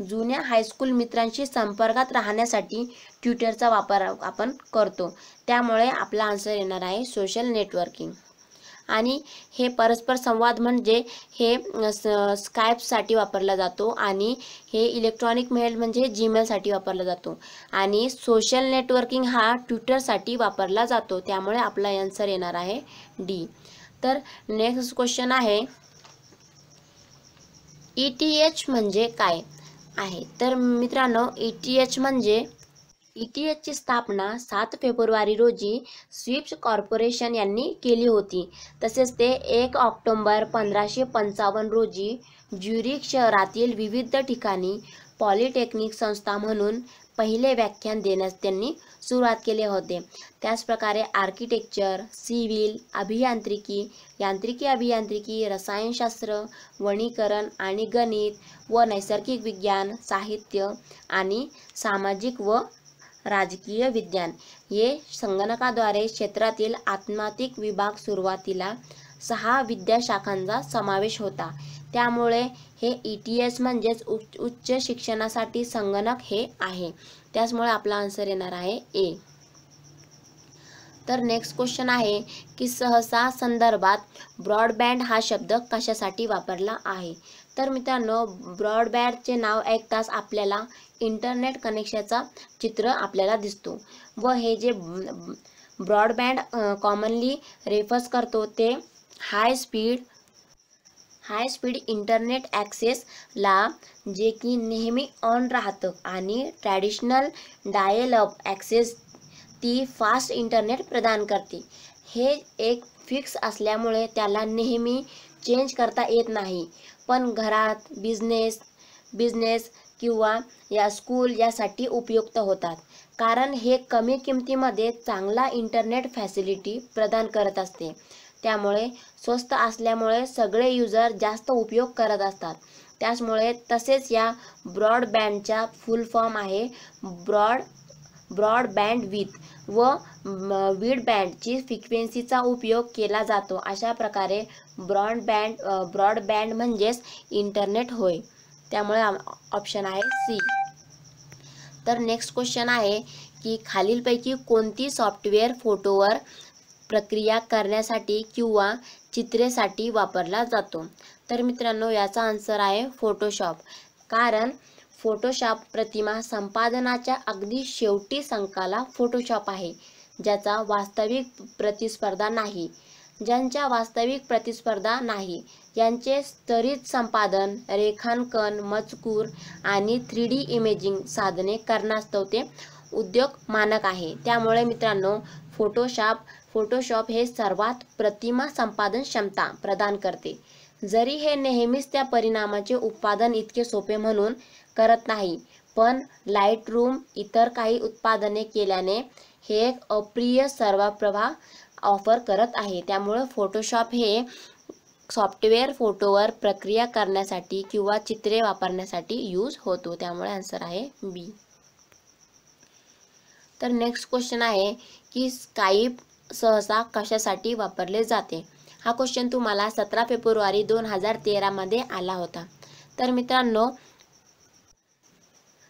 S1: जुन्या हायस्कूल मित्रांशी संपर्कात राहण्यासाठी ट्विटरचा वापर आपण करतो त्यामुळे आपला आन्सर येणार आहे सोशल नेटवर्किंग आणि हे परस्पर संवाद म्हणजे हे स्कायपसाठी वापरला जातो आणि हे इलेक्ट्रॉनिक मेल म्हणजे जीमेलसाठी वापरला जातो आणि सोशल नेटवर्किंग हा ट्विटरसाठी वापरला जातो त्यामुळे आपला आन्सर येणार आहे डी तर नेक्स्ट क्वेश्चन आहे ई टी एच म्हणजे काय आहे तर मित्रांनो ई टी एच म्हणजे ईटीएचची स्थापना सात फेब्रुवारी रोजी स्विप्स कॉर्पोरेशन यांनी केली होती तसेच ते एक ऑक्टोंबर पंधराशे पंचावन्न रोजी ज्युरिक शहरातील विविध ठिकाणी पॉलिटेक्निक संस्था म्हणून पहिले व्याख्यान देण्यास त्यांनी सुरुवात केले होते त्याचप्रकारे आर्किटेक्चर सिव्हिल अभियांत्रिकी यांत्रिकी अभियांत्रिकी रसायनशास्त्र वणीकरण आणि गणित व नैसर्गिक विज्ञान साहित्य आणि सामाजिक व राजकीय विज्ञान हे संगणकाद्वारे क्षेत्रातील आत्मातिक विभाग सुरुवातीला सहा विद्याशाखांचा समावेश होता त्यामुळे हे ई टी एस म्हणजेच उच्च शिक्षणासाठी संगणक हे आहे त्याचमुळे आपला आन्सर येणार आहे ए तर नेक्स्ट क्वेश्चन आहे की सहसा संदर्भात ब्रॉडबँड हा शब्द कशासाठी वापरला आहे तर मित्रांनो ब्रॉडबँडचे नाव ऐकताच आपल्याला इंटरनेट कनेक्शनचा चित्र आपल्याला दिसतो व हे जे ब्रॉडबँड कॉमनली रेफर्स करतो ते high speed high speed internet ॲक्सेसला जे की नेहमी ऑन राहतं आणि ट्रॅडिशनल डायलअप ॲक्सेस ती फास्ट इंटरनेट प्रदान करते हे एक फिक्स असल्यामुळे त्याला नेहमी चेंज करता येत नाही पण घरात बिझनेस बिझनेस किंवा या स्कूल यासाठी उपयुक्त होतात कारण हे कमी किमतीमध्ये चांगला इंटरनेट फॅसिलिटी प्रदान करत असते त्यामुळे स्वस्त असल्यामुळे सगळे युजर जास्त उपयोग करत असतात त्याचमुळे तसेच या ब्रॉडबँडचा फुल फॉर्म आहे ब्रॉड ब्रॉडबँड विथ व विडबँडची फ्रिक्वेन्सीचा उपयोग केला जातो अशा प्रकारे ब्रॉडबँड ब्रॉडबँड म्हणजेच इंटरनेट होय त्यामुळे ऑप्शन आहे सी तर नेक्स्ट क्वेश्चन आहे की खालीलपैकी कोणती सॉफ्टवेअर फोटोवर प्रक्रिया करण्यासाठी किंवा चित्रेसाठी वापरला जातो तर मित्रांनो याचा आन्सर आहे फोटोशॉप कारण फोटोशॉप प्रतिमा संपादनाच्या अगदी शेवटी संकाला फोटोशॉप आहे ज्याचा वास्तविक प्रतिस्पर्धा नाही ज्यांच्या वास्तविक प्रतिस्पर्धा नाही यांचे स्तरित संपादन रेखांकन मजकूर आणि थ्री डी इमेजिंग साधने करण्यास्तव ते उद्योग मानक आहे त्यामुळे मित्रांनो फोटोशॉप फोटोशॉप हे सर्वात प्रतिमा संपादन क्षमता प्रदान करते जरी हे नेहमीच त्या परिणामाचे उत्पादन इतके सोपे म्हणून करत नाही पण लाईट रूम इतर काही उत्पादने केल्याने हे एक अप्रिय सर्वप्रभा ऑफर करत आहे त्यामुळे फोटोशॉप हे सॉफ्टवेअर फोटोवर प्रक्रिया करण्यासाठी किंवा चित्रे वापरण्यासाठी यूज होतो त्यामुळे आन्सर आहे बी तर नेक्स्ट क्वेश्चन आहे की स्काईप सहसा कशासाठी वापरले जाते हा क्वेश्चन तुम्हाला सतरा फेब्रुवारी दोन हजार तेरामध्ये आला होता तर मित्रांनो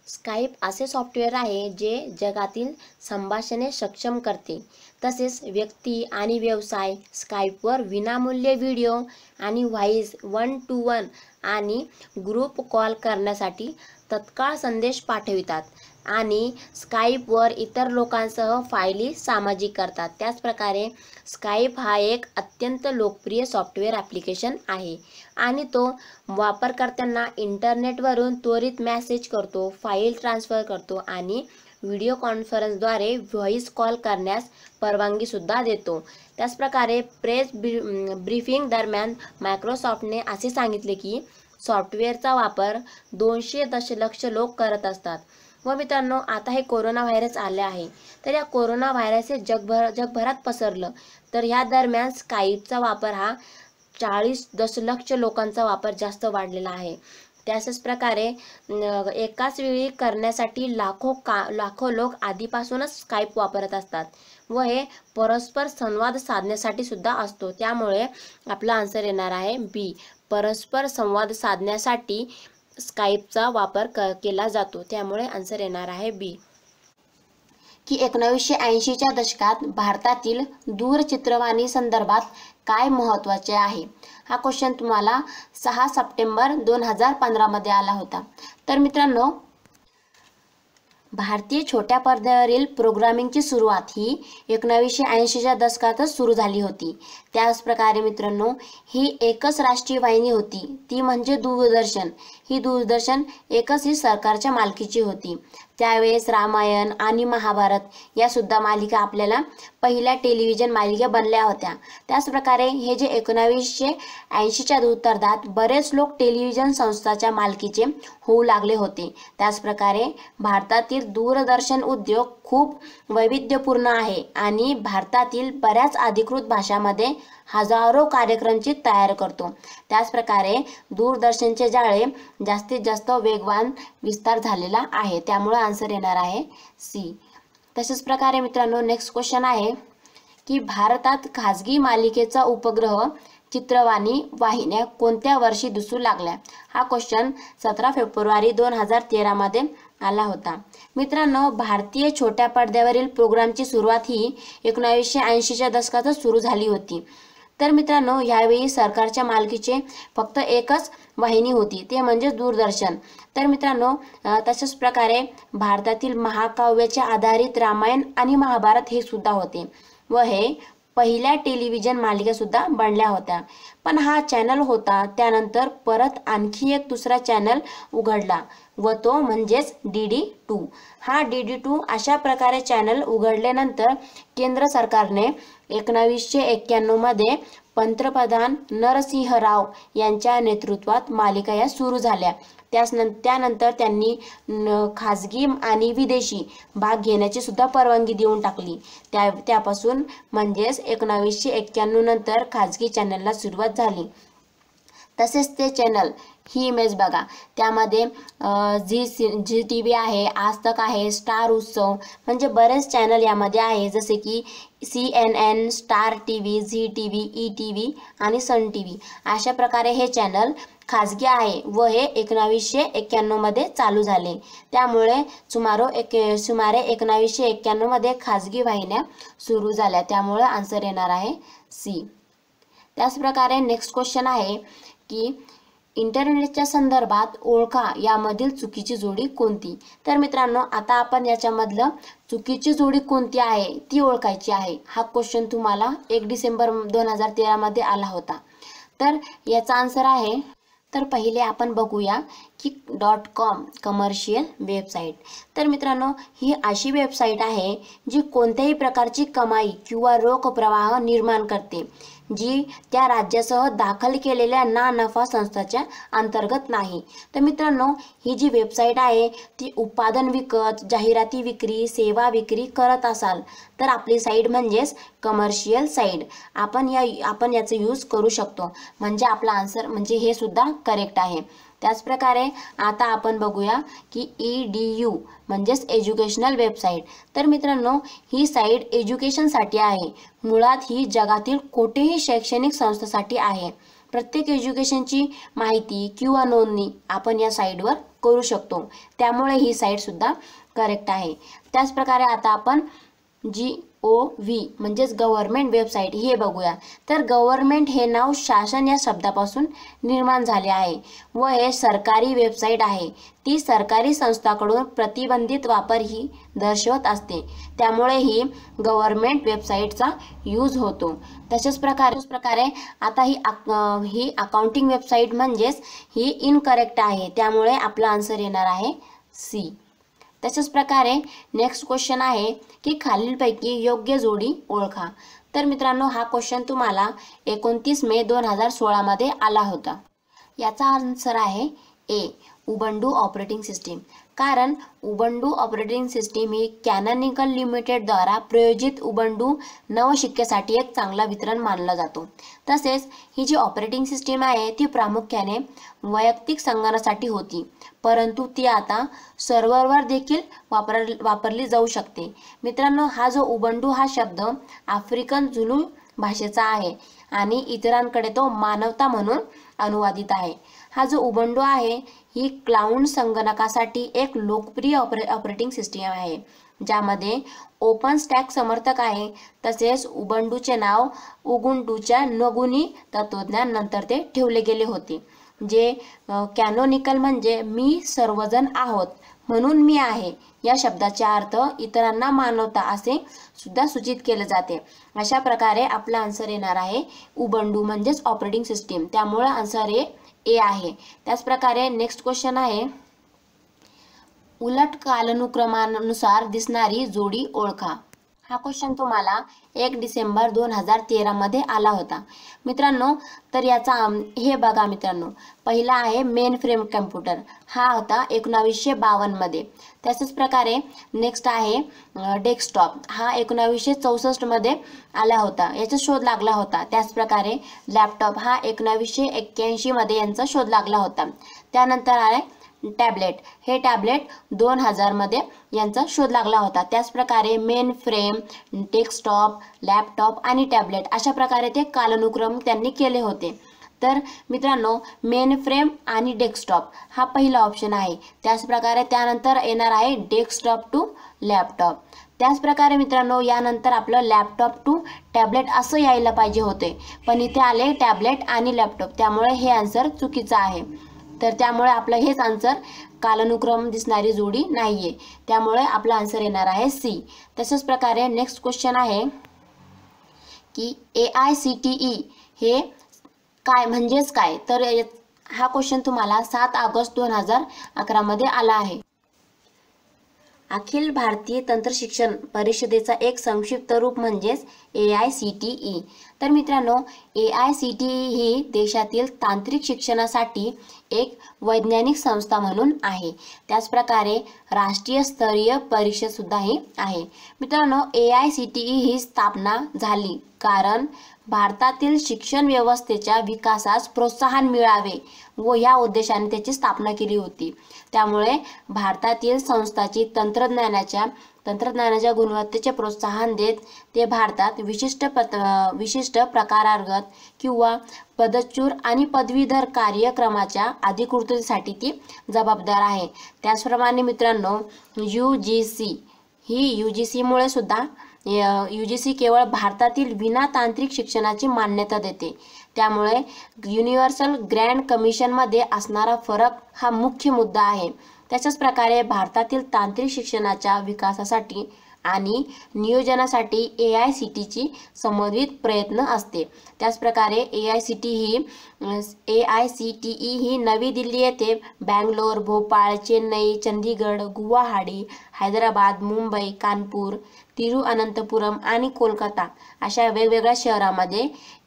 S1: स्काईप असे सॉफ्टवेअर आहे जे जगातील संभाषणे सक्षम करते तसेच व्यक्ती आणि व्यवसाय स्काईपवर विनामूल्य व्हिडिओ आणि व्हॉईस वन टू वन आणि ग्रुप कॉल करण्यासाठी तत्काळ संदेश पाठवितात आणि स्काईपवर इतर लोकांसह फायली सामाजिक करतात त्याचप्रकारे स्काईप हा एक अत्यंत लोकप्रिय सॉफ्टवेअर ॲप्लिकेशन आहे आणि तो वापरकर्त्यांना इंटरनेटवरून त्वरित मॅसेज करतो फाईल ट्रान्सफर करतो आणि व्हिडिओ कॉन्फरन्सद्वारे व्हॉईस कॉल करण्यास परवानगी सुद्धा देतो त्याचप्रकारे प्रेस ब्रि ब्रीफिंग दरम्यान मायक्रोसॉफ्टने असे सांगितले की सॉफ्टवेअरचा वापर दोनशे दशलक्ष लोक करत असतात व मित्रांनो आता हे कोरोना व्हायरस आले आहे तर या कोरोना व्हायरस हे जगभर जगभरात पसरलं तर ह्या दरम्यान स्काईपचा वापर हा चाळीस दशलक्ष लोकांचा वापर जास्त वाढलेला आहे त्याच प्रकारे एकाच वेळी करण्यासाठी लाखो का लाखो लोक आधीपासूनच स्काईप वापरत असतात व हे परस्पर संवाद साधण्यासाठी सुद्धा असतो त्यामुळे आपला आन्सर येणार आहे बी परस्पर संवाद साधण्यासाठी स्काईपचा वापर केला जातो त्यामुळे आन्सर येणार आहे बी की एकोणीसशे ऐंशीच्या दशकात भारतातील दूरचित्रवाणी संदर्भात काय महत्त्वाचे आहे हा क्वेश्चन तुम्हाला सहा सप्टेंबर दोन हजार मध्ये आला होता तर मित्रांनो भारतीय छोट्या पडद्यावरील प्रोग्रामिंगची सुरुवात ही एकोणावीसशे ऐंशीच्या दशकातच सुरू झाली होती त्याच प्रकारे मित्रांनो ही एकच राष्ट्रीय वाहिनी होती ती म्हणजे दूरदर्शन ही दूरदर्शन एकच ही सरकारच्या मालकीची होती त्यावेळेस रामायण आणि महाभारत या सुद्धा मालिका आपल्याला पहिल्या टेलिव्हिजन मालिका बनल्या होत्या त्याचप्रकारे हे जे एकोणावीसशे ऐंशीच्या उत्तरार्धात बरेच लोक टेलिव्हिजन संस्थाच्या मालकीचे होऊ लागले होते त्याचप्रकारे भारतातील दूरदर्शन उद्योग खूप वैविध्यपूर्ण आहे आणि भारतातील बऱ्याच अधिकृत भाषामध्ये हजारो कार्यक्रमची तयार करतो त्याचप्रकारे दूरदर्शनचे जाळे जास्तीत जास्त वेगवान विस्तार झालेला आहे त्यामुळे आन्सर येणार आहे सी तसेच प्रकारे मित्रांनो नेक्स्ट क्वेश्चन आहे की भारतात खाजगी मालिकेचा उपग्रह चित्रवाणी वाहिन्या कोणत्या वर्षी दिसू लागल्या हा क्वेश्चन सतरा फेब्रुवारी दोन हजार तेरामध्ये आला होता मित्रांनो भारतीय छोट्या पडद्यावरील प्रोग्रामची सुरुवात ही एकोणावीसशे ऐंशीच्या दशकातच सुरू झाली होती तर मित्रांनो यावेळी सरकारच्या मालकीचे फक्त एकच वाहिनी होती ते म्हणजे दूरदर्शन तर मित्रांनो तशाच प्रकारे भारतातील महाकाव्याच्या आधारित रामायण आणि महाभारत हे सुद्धा होते व हे पहिल्या टेलिव्हिजन मालिकासुद्धा बनल्या होत्या पण हा चॅनल होता त्यानंतर परत आणखी एक दुसरा चॅनल उघडला व तो म्हणजेच डी डी टू हा डी डी टू अशा प्रकारे चॅनल उघडल्यानंतर केंद्र सरकारने एकोणावीसशे एक्क्याण्णवमध्ये पंतप्रधान नरसिंह राव यांच्या नेतृत्वात मालिका या सुरू झाल्या त्यास त्यानंतर त्यांनी खाजगी आणि विदेशी भाग घेण्याची सुद्धा परवानगी देऊन टाकली त्या त्यापासून म्हणजेच एकोणावीसशे एक्क्याण्णव नंतर खाजगी चॅनलला सुरुवात झाली तसेच ते चॅनल ही इमेज बघा त्यामध्ये Zee C Zee T V आहे आजतक आहे स्टार उत्सव म्हणजे बरेच चॅनल यामध्ये आहे जसे की C N N Star T V Zee T V E T V आणि सन टी व्ही अशा प्रकारे हे चॅनल खाजगी आहे व हे एकोणावीसशे एक्क्याण्णवमध्ये चालू झाले त्यामुळे सुमारो एक सुमारे एकोणावीसशे एक्क्याण्णवमध्ये खाजगी वाहिन्या सुरू झाल्या त्यामुळे आन्सर येणार आहे सी त्याचप्रकारे नेक्स्ट क्वेश्चन आहे की इंटरनेटच्या संदर्भात ओळखा यामधील चुकीची जोडी कोणती तर मित्रांनो आता आपण याच्यामधलं चुकीची जोडी कोणती आहे ती ओळखायची आहे हा क्वेश्चन तुम्हाला एक डिसेंबर दोन हजार तेरामध्ये आला होता तर याचा आन्सर आहे तर पहिले आपण बघूया की डॉट कॉम कमर्शियल वेबसाईट तर मित्रांनो ही अशी वेबसाईट आहे जी कोणत्याही प्रकारची कमाई किंवा रोख प्रवाह निर्माण करते जी त्या राज्यासह दाखल केलेल्या ना नफा संस्थाच्या अंतर्गत नाही तर मित्रांनो ही जी वेबसाईट आहे ती उत्पादन विकत जाहिराती विक्री सेवा विक्री करत असाल तर आपली साइड म्हणजेच कमर्शियल साईड आपण या आपण याचा यूज करू शकतो म्हणजे आपला आन्सर म्हणजे हे सुद्धा करेक्ट आहे त्याचप्रकारे आता आपण बघूया की ई डी यू म्हणजेच एज्युकेशनल वेबसाईट तर मित्रांनो ही साईट एज्युकेशनसाठी आहे मुळात ही जगातील कोठेही शैक्षणिक संस्थेसाठी आहे प्रत्येक एज्युकेशनची माहिती किंवा नोंदणी आपण या साईटवर करू शकतो त्यामुळे ही साईटसुद्धा करेक्ट आहे त्याचप्रकारे आता आपण जी ओ व्ही म्हणजेच गव्हर्मेंट वेबसाईट हे बघूया तर गव्हर्मेंट हे नाव शासन या शब्दापासून निर्माण झाले आहे व हे सरकारी वेबसाईट आहे ती सरकारी संस्थाकडून प्रतिबंधित वापर ही दर्शवत असते त्यामुळे ही गव्हर्मेंट वेबसाईटचा यूज होतो तशाच प्रकारे प्रकारे आता ही आक, ही अकाउंटिंग वेबसाईट म्हणजेच ही इनकरेक्ट आहे त्यामुळे आपला आन्सर येणार आहे सी तशाच प्रकारे नेक्स्ट क्वेश्चन आहे की खालीलपैकी योग्य जोडी ओळखा तर मित्रांनो हा क्वेश्चन तुम्हाला एकोणतीस मे दोन हजार सोळामध्ये आला होता याचा आन्सर आहे ए उबंडू ऑपरेटिंग सिस्टीम कारण उबंडू ऑपरेटिंग सिस्टीम ही कॅननिकल लिमिटेडद्वारा प्रयोजित उबंडू नवशिक्यासाठी एक चांगला वितरण मानला जातो तसेच ही जी ऑपरेटिंग सिस्टीम आहे ती प्रामुख्याने वैयक्तिक संगणासाठी होती परंतु ती आता सर्व्हरवर देखील वापर वापरली जाऊ शकते मित्रांनो हा जो उबंडू हा शब्द आफ्रिकन झुलू भाषेचा आहे आणि इतरांकडे तो मानवता म्हणून अनुवादित आहे हा जो उबंडू आहे ही क्लाउड संगणकासाठी एक लोकप्रिय ऑपरे ऑपरेटिंग सिस्टीम आहे ज्यामध्ये ओपन स्टॅक समर्थक आहे तसेच उबंडूचे नाव उगुंडूच्या नगुनी तत्त्वज्ञान नंतर ते ठेवले गेले होते जे कॅनोनिकल म्हणजे मी सर्वजण आहोत म्हणून मी आहे या शब्दाचा अर्थ इतरांना मानवता असे सुद्धा सूचित केले जाते अशा प्रकारे आपला आन्सर येणार आहे उबंडू म्हणजेच ऑपरेटिंग सिस्टीम त्यामुळं आन्सर हे ए आहे प्रकारे नेक्स्ट क्वेश्चन आहे उलट कालानुक्रमानुसार दिसणारी जोडी ओळखा हा क्वेश्चन तुम्हाला एक डिसेंबर दोन हजार तेरामध्ये आला होता मित्रांनो तर याचा हे बघा मित्रांनो पहिला आहे मेन फ्रेम कम्प्युटर हा होता एकोणावीसशे बावन्नमध्ये तसेच प्रकारे नेक्स्ट आहे डेस्कटॉप हा एकोणावीसशे चौसष्टमध्ये आला होता याचा शोध लागला होता त्याचप्रकारे लॅपटॉप हा एकोणावीसशे एक्क्याऐंशीमध्ये यांचा शोध लागला होता त्यानंतर आहे टॅबलेट हे टॅबलेट दोन हजारमध्ये यांचा शोध लागला होता त्याचप्रकारे मेन फ्रेम डेस्कटॉप लॅपटॉप आणि टॅबलेट अशा प्रकारे ते कालानुक्रम त्यांनी केले होते तर मित्रांनो मेन फ्रेम आणि डेस्कटॉप हा पहिला ऑप्शन आहे त्याचप्रकारे त्यानंतर येणार आहे डेस्कटॉप टू लॅपटॉप त्याचप्रकारे मित्रांनो यानंतर आपलं लॅपटॉप टू टॅबलेट असं यायला पाहिजे होते पण इथे आले टॅबलेट आणि लॅपटॉप त्यामुळे हे आन्सर चुकीचं आहे तर त्यामुळे आपलं हेच आन्सर कालानुक्रम दिसणारी जोडी नाही आहे त्यामुळे आपला आन्सर येणार आहे सी तसंच प्रकारे नेक्स्ट क्वेश्चन आहे की A I C T E हे काय म्हणजेच काय तर हा क्वेश्चन तुम्हाला सात ऑगस्ट दोन हजार अकरामध्ये आला आहे अखिल भारतीय तंत्रशिक्षण परिषदेचा एक संक्षिप्त रूप म्हणजेच A I C T E तर मित्रांनो A I C T E ही देशातील तांत्रिक शिक्षणासाठी एक वैज्ञानिक संस्था म्हणून आहे त्याचप्रकारे राष्ट्रीय स्तरीय परिषद सुद्धा ही आहे मित्रांनो A I C T E ही स्थापना झाली कारण भारतातील शिक्षण व्यवस्थेच्या विकासास प्रोत्साहन मिळावे व या उद्देशाने त्याची स्थापना केली होती त्यामुळे भारतातील संस्थाची तंत्रज्ञानाच्या तंत्रज्ञानाच्या गुणवत्तेचे प्रोत्साहन देत ते भारतात विशिष्ट पत विशिष्ट प्रकारागत किंवा पदचूर आणि पदवीधर कार्यक्रमाच्या अधिकृतीसाठी ती जबाबदार आहे त्याचप्रमाणे मित्रांनो यू जी सी ही यू जी सीमुळे सुद्धा यू जी सी केवळ भारतातील विना तांत्रिक शिक्षणाची मान्यता देते त्यामुळे युनिव्हर्सल ग्रँड कमिशनमध्ये असणारा फरक हा मुख्य मुद्दा आहे तशाच प्रकारे भारतातील तांत्रिक शिक्षणाच्या विकासासाठी आणि नियोजनासाठी ए आय सी टीची संबंधित प्रयत्न असते त्याचप्रकारे ए आय सी टी ही A I C T E ही नवी दिल्ली येथे बँगलोर भोपाळ चेन्नई चंदीगड गुवाहाटी हैदराबाद मुंबई कानपूर तिरुअनंतपुरम आणि कोलकाता अशा वेगवेगळ्या शहरामध्ये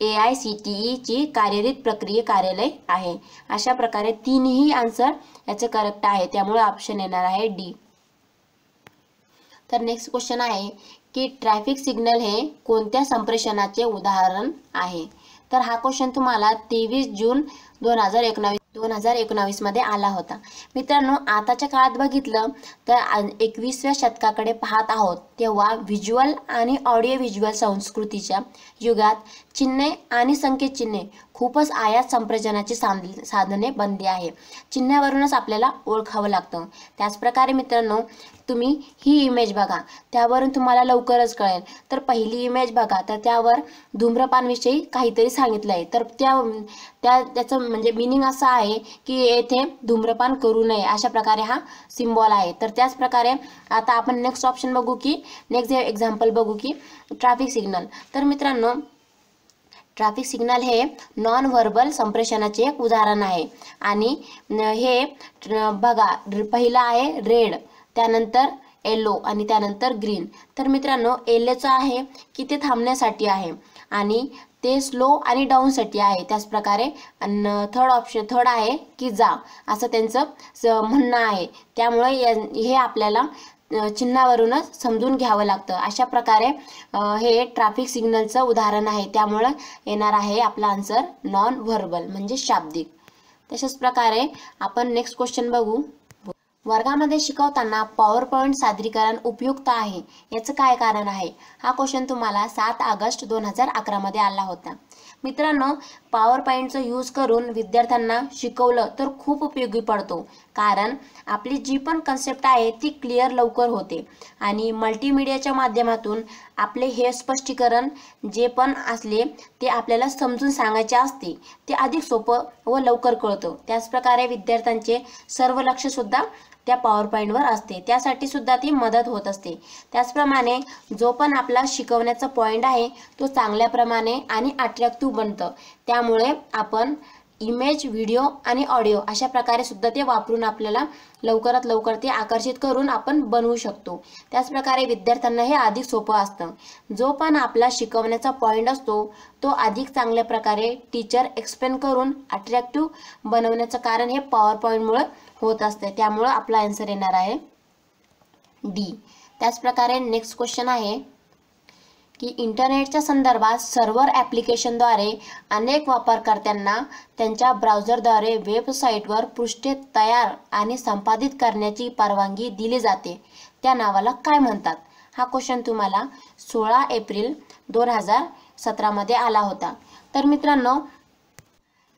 S1: ए आय सी टी ईची कार्यरत प्रक्रिये कार्यालय आहे अशा प्रकारे तीनही आन्सर याचे करेक्ट आहे त्यामुळे ऑप्शन येणार आहे डी तर नेक्स्ट क्वेश्चन आहे की ट्रॅफिक सिग्नल हे कोणत्या संप्रेषणाचे उदाहरण आहे तर हा क्वेश्चन तुम्हाला तेवीस जून दोन हजार एकोणावीस दोन हजार मध्ये आला होता मित्रांनो आताच्या काळात बघितलं तर एकवीसव्या शतकाकडे पाहत आहोत तेव्हा व्हिज्युअल आणि ऑडिओ व्हिज्युअल संस्कृतीच्या युगात चिन्हे आणि संकेत चिन्हे खूपच आयात संप्रजनाची साधने बंदी आहे चिन्हावरूनच आपल्याला ओळखावं लागतं त्याचप्रकारे मित्रांनो तुम्ही ही इमेज बघा त्यावरून तुम्हाला लवकरच कळेल तर पहिली इमेज बघा तर त्यावर धूम्रपानविषयी काहीतरी सांगितलं आहे तर त्या त्या त्याचं म्हणजे मिनिंग असं आहे की येथे धूम्रपान करू नये अशा प्रकारे हा सिम्बॉल आहे तर त्याचप्रकारे आता आपण नेक्स्ट ऑप्शन बघू की नेक्स्ट एक्झाम्पल बघू की ट्रॅफिक सिग्नल तर मित्रांनो ट्रॅफिक सिग्नल हे नॉन व्हर्बल संप्रेषणाचे एक उदाहरण आहे आणि हे बघा पहिलं आहे रेड त्यानंतर येलो आणि त्यानंतर ग्रीन तर मित्रांनो येलोचं आहे की ते थांबण्यासाठी आहे आणि ते स्लो आणि डाऊनसाठी आहे त्याचप्रकारे थर्ड ऑप्शन थर्ड आहे की जा असं त्यांचं म्हणणं आहे त्यामुळे हे आपल्याला चिन्हावरूनच समजून घ्यावं लागतं अशा प्रकारे हे ट्रॅफिक सिग्नलचं उदाहरण आहे त्यामुळं येणार आहे आपला आन्सर नॉन व्हर्बल म्हणजे शाब्दिक तशाच प्रकारे आपण नेक्स्ट क्वेश्चन बघू वर्गामध्ये शिकवताना पॉवर पॉईंट सादरीकरण उपयुक्त आहे याचं काय कारण आहे हा क्वेश्चन तुम्हाला सात ऑगस्ट दोन हजार मध्ये आला होता मित्रांनो पॉवर पॉईंटचा यूज करून विद्यार्थ्यांना शिकवलं तर खूप उपयोगी पडतो कारण आपली जी पण कन्सेप्ट आहे ती क्लिअर लवकर होते आणि मल्टीमिडियाच्या माध्यमातून आपले हे स्पष्टीकरण जे पण असले ते आपल्याला समजून सांगायचे असते ते अधिक सोपं व लवकर कळतं त्याचप्रकारे विद्यार्थ्यांचे सर्व लक्षसुद्धा त्या पॉवर पॉईंटवर असते त्यासाठी सुद्धा ती मदत होत असते त्याचप्रमाणे जो पण आपला शिकवण्याचा पॉईंट आहे तो चांगल्याप्रमाणे आणि अट्रॅक्टिव्ह बनतं त्यामुळे आपण इमेज व्हिडिओ आणि ऑडिओ अशा प्रकारे सुद्धा ते वापरून आपल्याला लवकरात लवकर ते आकर्षित करून आपण बनवू शकतो त्याचप्रकारे विद्यार्थ्यांना हे अधिक सोपं असतं जो पण आपला शिकवण्याचा पॉईंट असतो तो अधिक चांगल्या प्रकारे टीचर एक्सप्लेन करून अट्रॅक्टिव्ह बनवण्याचं कारण हे पॉवर पॉईंटमुळं होत असते त्यामुळं आपला आन्सर येणार आहे डी त्याचप्रकारे नेक्स्ट क्वेश्चन आहे की इंटरनेटच्या संदर्भात सर्व्हर ॲप्लिकेशनद्वारे अनेक वापरकर्त्यांना त्यांच्या ब्राउझरद्वारे वेबसाईटवर पृष्ठे तयार आणि संपादित करण्याची परवानगी दिली जाते त्या नावाला काय म्हणतात हा क्वेश्चन तुम्हाला सोळा एप्रिल दोन हजार सतरामध्ये आला होता तर मित्रांनो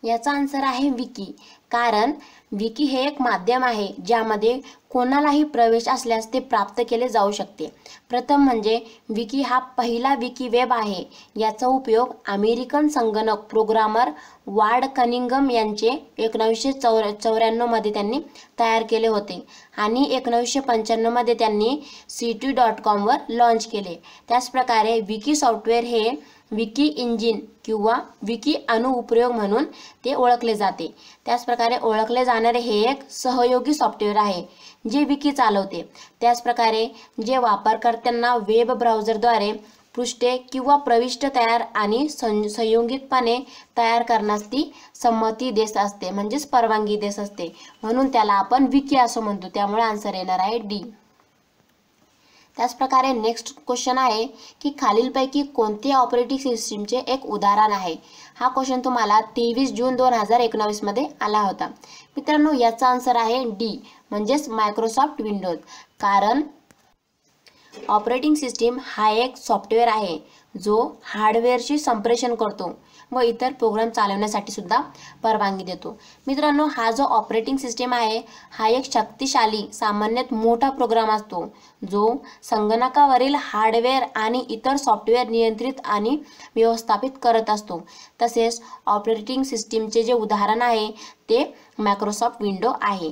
S1: याचा आन्सर आहे विकी कारण विकी हे एक माध्यम आहे ज्यामध्ये कोणालाही प्रवेश असल्यास ते प्राप्त केले जाऊ शकते प्रथम म्हणजे विकी हा पहिला विकी वेब आहे याचा उपयोग अमेरिकन संगणक प्रोग्रामर वार्ड कनिंगम यांचे एकोणावीसशे चौ चौऱ्याण्णवमध्ये त्यांनी तयार केले होते आणि एकोणावीसशे पंच्याण्णवमध्ये त्यांनी सी टी डॉट कॉमवर लॉन्च केले त्याचप्रकारे विकी सॉफ्टवेअर हे विकी इंजिन किंवा विकी अनुउपयोग म्हणून ते ओळखले जाते त्याचप्रकारे ओळखले जाणारे हे एक सहयोगी सॉफ्टवेअर आहे जे विकी चालवते त्याचप्रकारे जे वापरकर्त्यांना वेब ब्राउझरद्वारे पृष्ठे किंवा प्रविष्ट तयार आणि संयोगितपणे तयार करण्यास ती संमती देत असते म्हणजेच परवानगी देत असते म्हणून त्याला आपण विकी असं म्हणतो त्यामुळे आन्सर येणार आहे डी त्याचप्रकारे नेक्स्ट क्वेश्चन आहे की खालीलपैकी कोणते ऑपरेटिंग सिस्टीमचे एक उदाहरण आहे हा क्वेश्चन तुम्हाला तेवीस जून दोन हजार एकोणावीसमध्ये आला होता मित्रांनो याचा आन्सर आहे डी म्हणजेच मायक्रोसॉफ्ट विंडोज कारण ऑपरेटिंग सिस्टीम हा एक सॉफ्टवेअर आहे जो हार्डवेअरशी संप्रेषण करतो व इतर प्रोग्राम चालवण्यासाठी सुद्धा परवानगी देतो मित्रांनो हा जो ऑपरेटिंग सिस्टीम आहे हा एक शक्तिशाली सामान्यत मोठा प्रोग्राम असतो जो संगणकावरील हार्डवेअर आणि इतर सॉफ्टवेअर नियंत्रित आणि व्यवस्थापित करत असतो तसेच ऑपरेटिंग सिस्टीमचे जे उदाहरण आहे ते मायक्रोसॉफ्ट विंडो आहे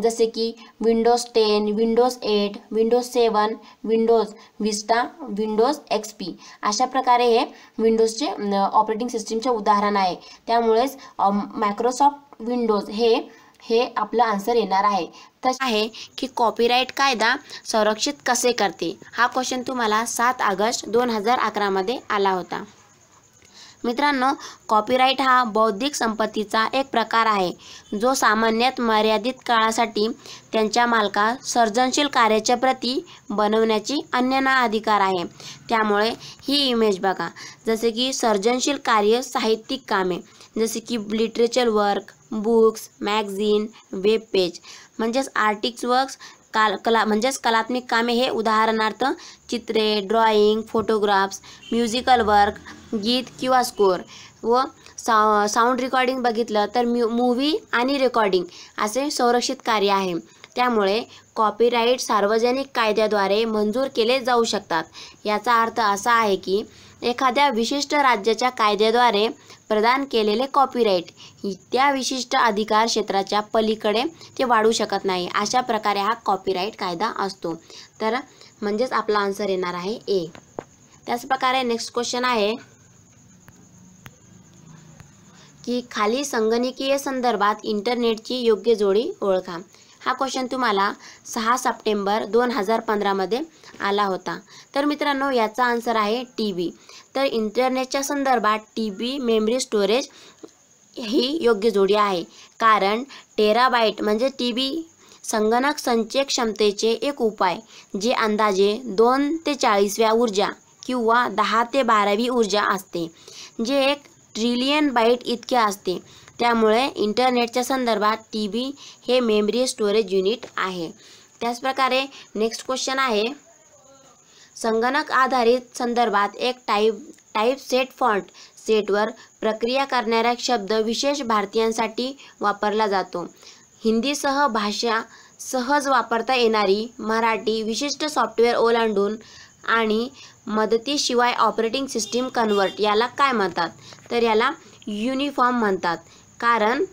S1: जसे की Windows ten Windows eight Windows seven Windows Vista Windows X P अशा प्रकारे हे विंडोजचे ऑपरेटिंग सिस्टीमचे उदाहरण आहे त्यामुळेच मायक्रोसॉफ्ट विंडोज हे हे आपलं आन्सर येणार आहे तसे आहे की कॉपीराईट कायदा संरक्षित कसे करते हा क्वेश्चन तुम्हाला सात ऑगस्ट दोन हजार अकरामध्ये आला होता मित्रांनो कॉपीराईट हा बौद्धिक संपत्तीचा एक प्रकार आहे जो सामान्यत मर्यादित काळासाठी त्यांच्या मालका सर्जनशील कार्याच्या प्रती बनवण्याची अन्यना अधिकार आहे त्यामुळे ही इमेज बघा जसे की सर्जनशील कार्य साहित्यिक कामे जसे की literature work books magazine web page म्हणजेच आर्टिक्स वर्क्स काल कला म्हणजेच कलात्मक कामे हे उदाहरणार्थ चित्रे ड्रॉइंग फोटोग्राफ्स म्युझिकल वर्क गीत किंवा स्कोअर व साऊ साऊंड रेकॉर्डिंग बघितलं तर म्यू मूव्ही आणि रेकॉर्डिंग असे संरक्षित कार्य आहे त्यामुळे कॉपीराईट सार्वजनिक कायद्याद्वारे मंजूर केले जाऊ शकतात याचा अर्थ असा आहे की एखाद्या विशिष्ट राज्याच्या कायद्याद्वारे प्रदान केलेले कॉपीराईट त्या विशिष्ट अधिकार क्षेत्राच्या पलीकडे ते वाढू शकत नाही अशा प्रकारे हा कॉपीराईट कायदा असतो तर म्हणजेच आपला आन्सर येणार आहे ए त्याचप्रकारे नेक्स्ट क्वेश्चन आहे की खाली संगणकीय संदर्भात इंटरनेटची योग्य जोडी ओळखा हा क्वेश्चन तुम्हाला सहा सप्टेंबर दोन हजार पंधरामध्ये आला होता तर मित्रांनो याचा आन्सर आहे टी व्ही तर इंटरनेटच्या संदर्भात टी बी मेमरी स्टोरेज ही योग्य जोडी आहे कारण टेराबाईट म्हणजे टी बी संगणक संचय क्षमतेचे एक उपाय जे अंदाजे दोन ते चाळीसव्या ऊर्जा किंवा दहा ते बारावी ऊर्जा असते जे एक ट्रिलियन बाईट इतके असते त्यामुळे इंटरनेटच्या संदर्भात टी बी हे मेमरी स्टोरेज युनिट आहे त्याचप्रकारे नेक्स्ट क्वेश्चन आहे संगणक आधारित संदर्भात एक टाईप टाईप सेट फॉन्ट सेटवर प्रक्रिया करणारा शब्द विशेष भारतीयांसाठी वापरला जातो हिंदीसह भाषा सहज वापरता येणारी मराठी विशिष्ट सॉफ्टवेअर ओलांडून आणि मदतीशिवाय ऑपरेटिंग सिस्टीम कन्वर्ट याला काय म्हणतात तर याला युनिफॉर्म म्हणतात कारण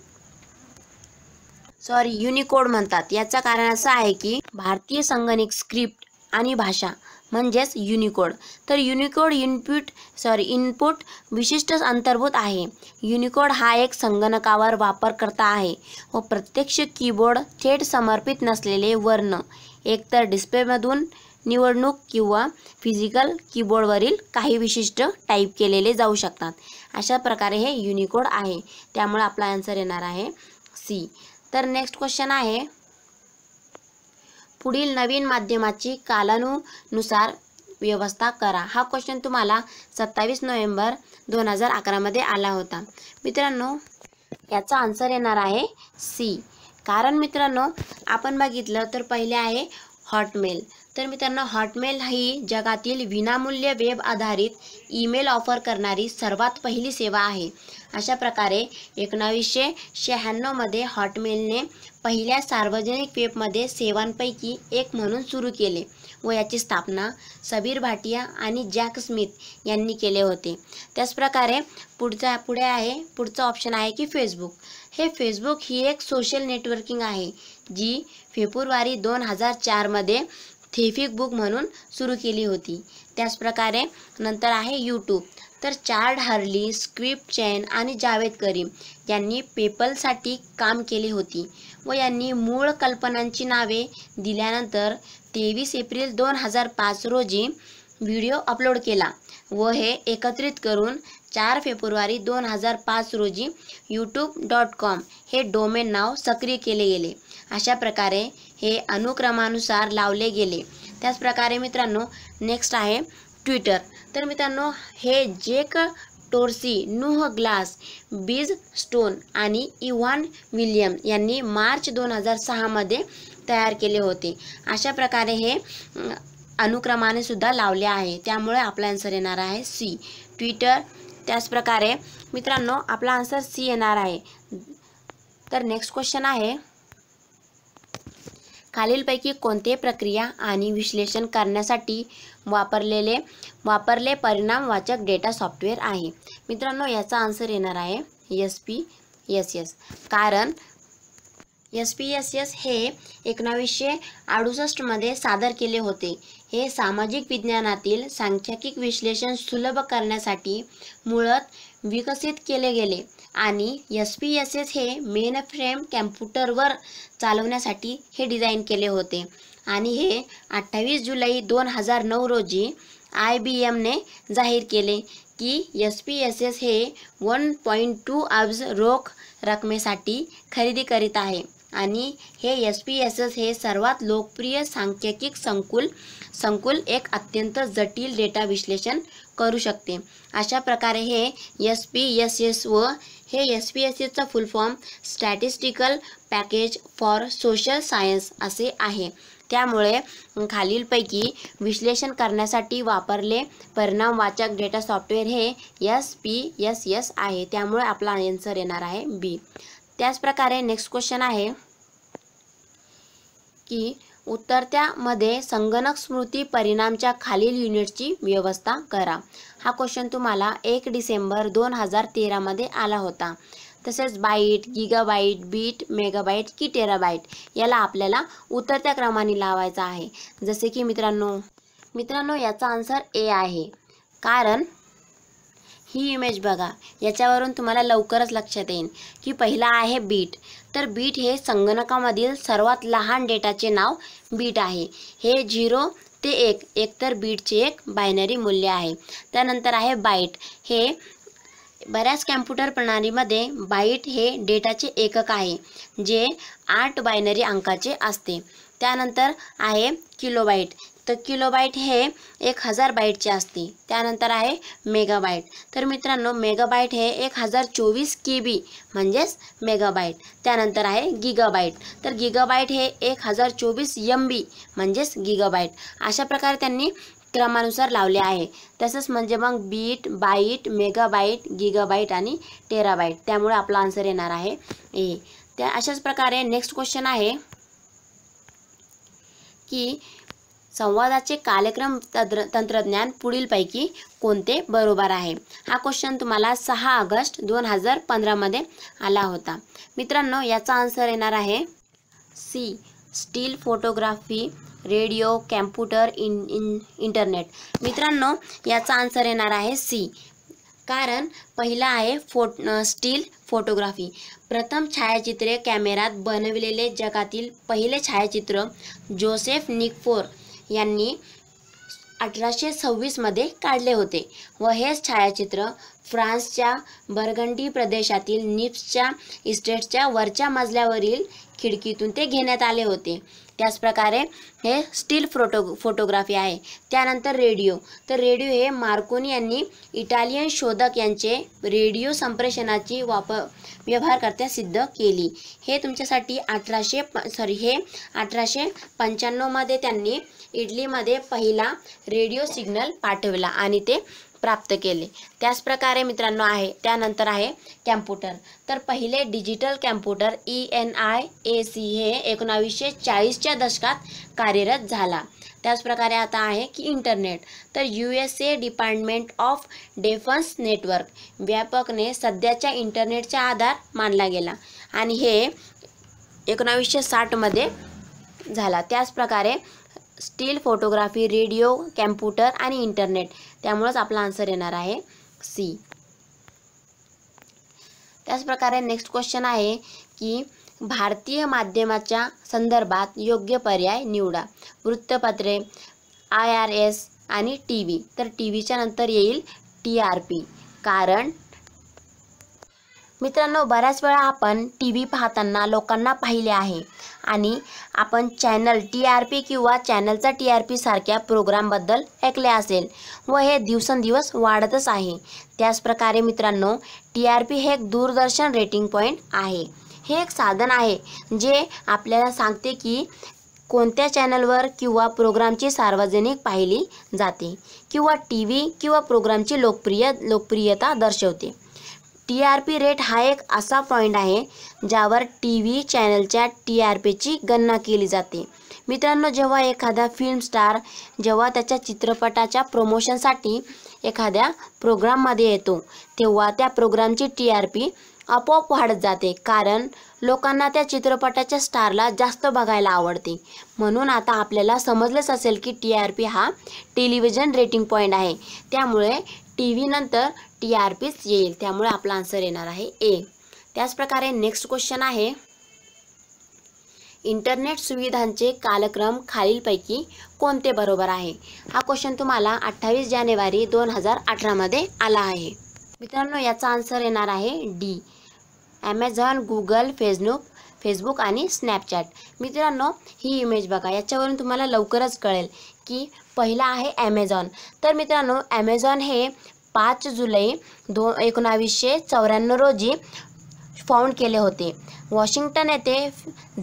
S1: सॉरी युनिकोड म्हणतात याचं कारण असं आहे की भारतीय संगणक स्क्रिप्ट आणि भाषा म्हणजेच युनिकोड तर युनिकोड इनपुट सॉरी इनपुट विशिष्ट अंतर्भूत आहे युनिकोड हा एक संगणकावर वापरकर्ता आहे व प्रत्यक्ष कीबोर्ड थेट समर्पित नसलेले वर्ण एकतर डिस्प्लेमधून निवडणूक किंवा फिजिकल कीबोर्डवरील काही विशिष्ट टाईप केलेले जाऊ शकतात अशा प्रकारे हे युनिकोड आहे त्यामुळे आपला आन्सर येणार आहे सी तर नेक्स्ट क्वेश्चन आहे पुढील नवीन माध्यमाची कालानुसार व्यवस्था करा हा क्वेश्चन तुम्हाला सत्तावीस नोव्हेंबर दोन हजार अकरामध्ये आला होता मित्रांनो याचा आन्सर येणार आहे सी कारण मित्रांनो आपण बघितलं तर पहिले आहे हॉटमेल तर मित्रांनो हॉटमेल ही जगातील विनामूल्य वेब आधारित ईमेल ऑफर करणारी सर्वात पहिली सेवा आहे अशा प्रकारे एकोणावीसशे शहाण्णवमध्ये हॉटमेलने पहिल्या सार्वजनिक वेबमध्ये सेवांपैकी एक म्हणून सुरू केले व याची स्थापना सबीर भाटिया आणि जॅक स्मिथ यांनी केले होते त्याचप्रकारे पुढचा पुढे आहे पुढचा ऑप्शन आहे की फेसबुक हे फेसबुक ही एक सोशल नेटवर्किंग आहे जी फेब्रुवारी दोन हजार चारमध्ये थेफिक बुक म्हणून सुरू केली होती त्याचप्रकारे नंतर आहे यूट्यूब तर चार्ड हार्ली स्क्विप चैन आणि जावेद करीम यांनी पेपलसाठी काम केले होती व यांनी मूळ कल्पनांची नावे दिल्यानंतर तेवीस एप्रिल दोन हजार पाच रोजी व्हिडिओ अपलोड केला व हे एकत्रित करून चार फेब्रुवारी दोन हजार पाच रोजी यूट्यूब डॉट कॉम हे डोमेन नाव सक्रिय केले गेले अशा प्रकारे हे अनुक्रमानुसार लावले गेले त्याचप्रकारे मित्रांनो नेक्स्ट आहे ट्विटर तर मित्रांनो हे जेक टोर्सी नूह ग्लास बीज स्टोन आणि इवान विलियम यांनी मार्च दोन हजार सहामध्ये तयार केले होते अशा प्रकारे हे अनुक्रमाने सुद्धा लावले आहे त्यामुळे आपला आन्सर येणार आहे सी ट्विटर त्याचप्रकारे मित्रांनो आपला आन्सर सी येणार आहे तर नेक्स्ट क्वेश्चन आहे खालीलपैकी कोणते प्रक्रिया आणि विश्लेषण करण्यासाठी वापरलेले वापरले परिणामवाचक डेटा सॉफ्टवेअर आहे मित्रांनो याचा आन्सर येणार आहे एस पी एस एस कारण एस पी एस एस हे एकोणावीसशे अडुसष्टमध्ये सादर केले होते हे सामाजिक विज्ञानातील सांख्यिकीक विश्लेषण सुलभ करण्यासाठी मुळात विकसित केले गेले आणि एस पी एस एस हे मेन फ्रेम कॅम्प्युटरवर चालवण्यासाठी हे डिझाईन केले होते आणि हे अठ्ठावीस जुलै दोन हजार नऊ रोजी आय बी एमने जाहीर केले की एस पी एस एस हे वन पॉईंट टू अब्ज रोख रकमेसाठी खरेदी करीत आहे आणि हे एस पी एस एस हे सर्वात लोकप्रिय सांख्यिक संकुल संकुल एक अत्यंत जटिल डेटा विश्लेषण करू शकते अशा प्रकारे हे एस पी एस एस व हे एस पी एस सीचं full form statistical package for social science असे आहे त्यामुळे खालीलपैकी विश्लेषण करण्यासाठी वापरले परिणामवाचक डेटा सॉफ्टवेअर हे एस पी एस एस आहे त्यामुळे आपला आन्सर येणार आहे बी त्याचप्रकारे नेक्स्ट क्वेश्चन आहे की उत्तरत्यामध्ये संगणक स्मृती परिणामच्या खालील युनिटची व्यवस्था करा हा क्वेश्चन तुम्हाला एक डिसेंबर दोन हजार तेरामध्ये आला होता तसेच बाईट गिगाबाईट बीट मेगाबाईट की टेराबाईट याला आपल्याला उतरत्या क्रमाने लावायचा आहे जसे की मित्रांनो मित्रांनो याचा आन्सर ए आहे कारण ही इमेज बघा याच्यावरून तुम्हाला लवकरच लक्षात येईल की पहिला आहे बीट तर बीट हे संगणकामधील सर्वात लहान डेटाचे नाव बीट आहे हे झिरो ते एक एकतर बीटचे एक बायनरी मूल्य आहे त्यानंतर आहे बाईट हे बऱ्याच कॅम्प्युटर प्रणालीमध्ये बाईट हे डेटाचे एकक आहे जे आठ बायनरी अंकाचे असते त्यानंतर आहे किलोबाईट तर किलोबाईट हे एक हजार बाईटचे असते त्यानंतर आहे मेगाबाईट तर मित्रांनो मेगाबाईट हे एक हजार चोवीस के बी म्हणजेच मेगाबाईट त्यानंतर आहे गिगाबाईट तर गिगाबाईट हे एक हजार चोवीस यम बी म्हणजेच गिगाबाईट अशा प्रकारे त्यांनी क्रमानुसार लावले आहे तसंच म्हणजे मग बीट बाईट मेगाबाईट गिगाबाईट आणि टेराबाईट त्यामुळे आपला आन्सर येणार आहे ए त्या अशाच प्रकारे नेक्स्ट क्वेश्चन आहे की संवादाचे कार्यक्रम तंत्र तंत्रज्ञान पुढीलपैकी कोणते बरोबर आहे हा क्वेश्चन तुम्हाला सहा ऑगस्ट दोन हजार पंधरामध्ये आला होता मित्रांनो याचा आन्सर येणार आहे C still photography radio computer in in internet मित्रांनो याचा आन्सर येणार आहे सी कारण पहिला आहे फोट स्टील फोटोग्राफी प्रथम छायाचित्रे कॅमेरात बनविलेले जगातील पहिले छायाचित्र जोसेफ निकफोर यांनी अठराशे सव्वीसमध्ये काढले होते व हेच छायाचित्र फ्रान्सच्या बर्गंडी प्रदेशातील निप्सच्या इस्टेटच्या वरच्या मजल्यावरील खिडकीतून ते घेण्यात आले होते त्याचप्रकारे हे स्टील फोटो फोटोग्राफी आहे त्यानंतर रेडिओ तर रेडिओ हे मार्कोनी यांनी इटालियन शोधक यांचे रेडिओ संप्रेषणाची वापर व्यवहारकर्त्या सिद्ध केली हे तुमच्यासाठी अठराशे प सॉरी हे अठराशे पंच्याण्णवमध्ये त्यांनी इडलीमध्ये पहिला रेडिओ सिग्नल पाठविला आणि ते प्राप्त केले त्याचप्रकारे मित्रांनो आहे त्यानंतर आहे कॅम्प्युटर तर पहिले digital computer E N I A C हे एकोणावीसशे चाळीसच्या दशकात कार्यरत झाला त्याचप्रकारे आता आहे की इंटरनेट तर U S A department of defence network व्यापकने सध्याच्या इंटरनेटचा आधार मानला गेला आणि हे एकोणावीसशे साठमध्ये झाला त्याचप्रकारे स्टील फोटोग्राफी रेडिओ कॅम्प्युटर आणि इंटरनेट त्यामुळेच आपला आन्सर येणार आहे सी त्याचप्रकारे नेक्स्ट क्वेश्चन आहे की भारतीय माध्यमाच्या संदर्भात योग्य पर्याय निवडा वृत्तपत्रे आय आर एस आणि टी व्ही तर टी व्हीच्या नंतर येईल टी आर पी कारण मित्रांनो बऱ्याच वेळा आपण टी व्ही पाहताना लोकांना पाहिले आहे आणि आपण चॅनल टी आर पी किंवा चॅनलचा टी आर पी सारख्या प्रोग्रामबद्दल ऐकले असेल व हे दिवसेंदिवस वाढतच आहे त्याचप्रकारे मित्रांनो टी आर पी हे एक दूरदर्शन रेटिंग पॉईंट आहे हे एक साधन आहे जे आपल्याला सांगते की कोणत्या चॅनलवर किंवा प्रोग्रामची सार्वजनिक पाहिली जाते किंवा टी व्ही किंवा प्रोग्रामची लोकप्रिय लोकप्रियता दर्शवते टी आर पी रेट हा एक असा पॉईंट आहे ज्यावर टी व्ही चॅनलच्या टी आर पीची गणना केली जाते मित्रांनो जेव्हा एखादा फिल्म स्टार जेव्हा त्याच्या चित्रपटाच्या प्रमोशनसाठी एखाद्या प्रोग्राममध्ये येतो तेव्हा त्या प्रोग्रामची टी आर पी आपोआप वाढत जाते कारण लोकांना त्या चित्रपटाच्या स्टारला जास्त बघायला आवडते म्हणून आता आपल्याला समजलंच असेल की टी आर पी हा टेलिव्हिजन रेटिंग पॉईंट आहे त्यामुळे टी व्हीनंतर टी आर पीच येईल त्यामुळे आपला आन्सर येणार आहे ए त्याचप्रकारे नेक्स्ट क्वेश्चन आहे इंटरनेट सुविधांचे कालक्रम खालीलपैकी कोणते बरोबर आहे हा क्वेश्चन तुम्हाला अठ्ठावीस जानेवारी दोन हजार अठरामध्ये आला आहे मित्रांनो याचा आन्सर येणार आहे D Amazon Google Facebook Facebook आणि स्नॅपचॅट मित्रांनो ही इमेज बघा याच्यावरून तुम्हाला लवकरच कळेल की पहिला आहे ॲमेझॉन तर मित्रांनो ॲमेझॉन हे पाच जुलै दो एकोणावीसशे चौऱ्याण्णव रोजी फाउंड केले होते वॉशिंग्टन येथे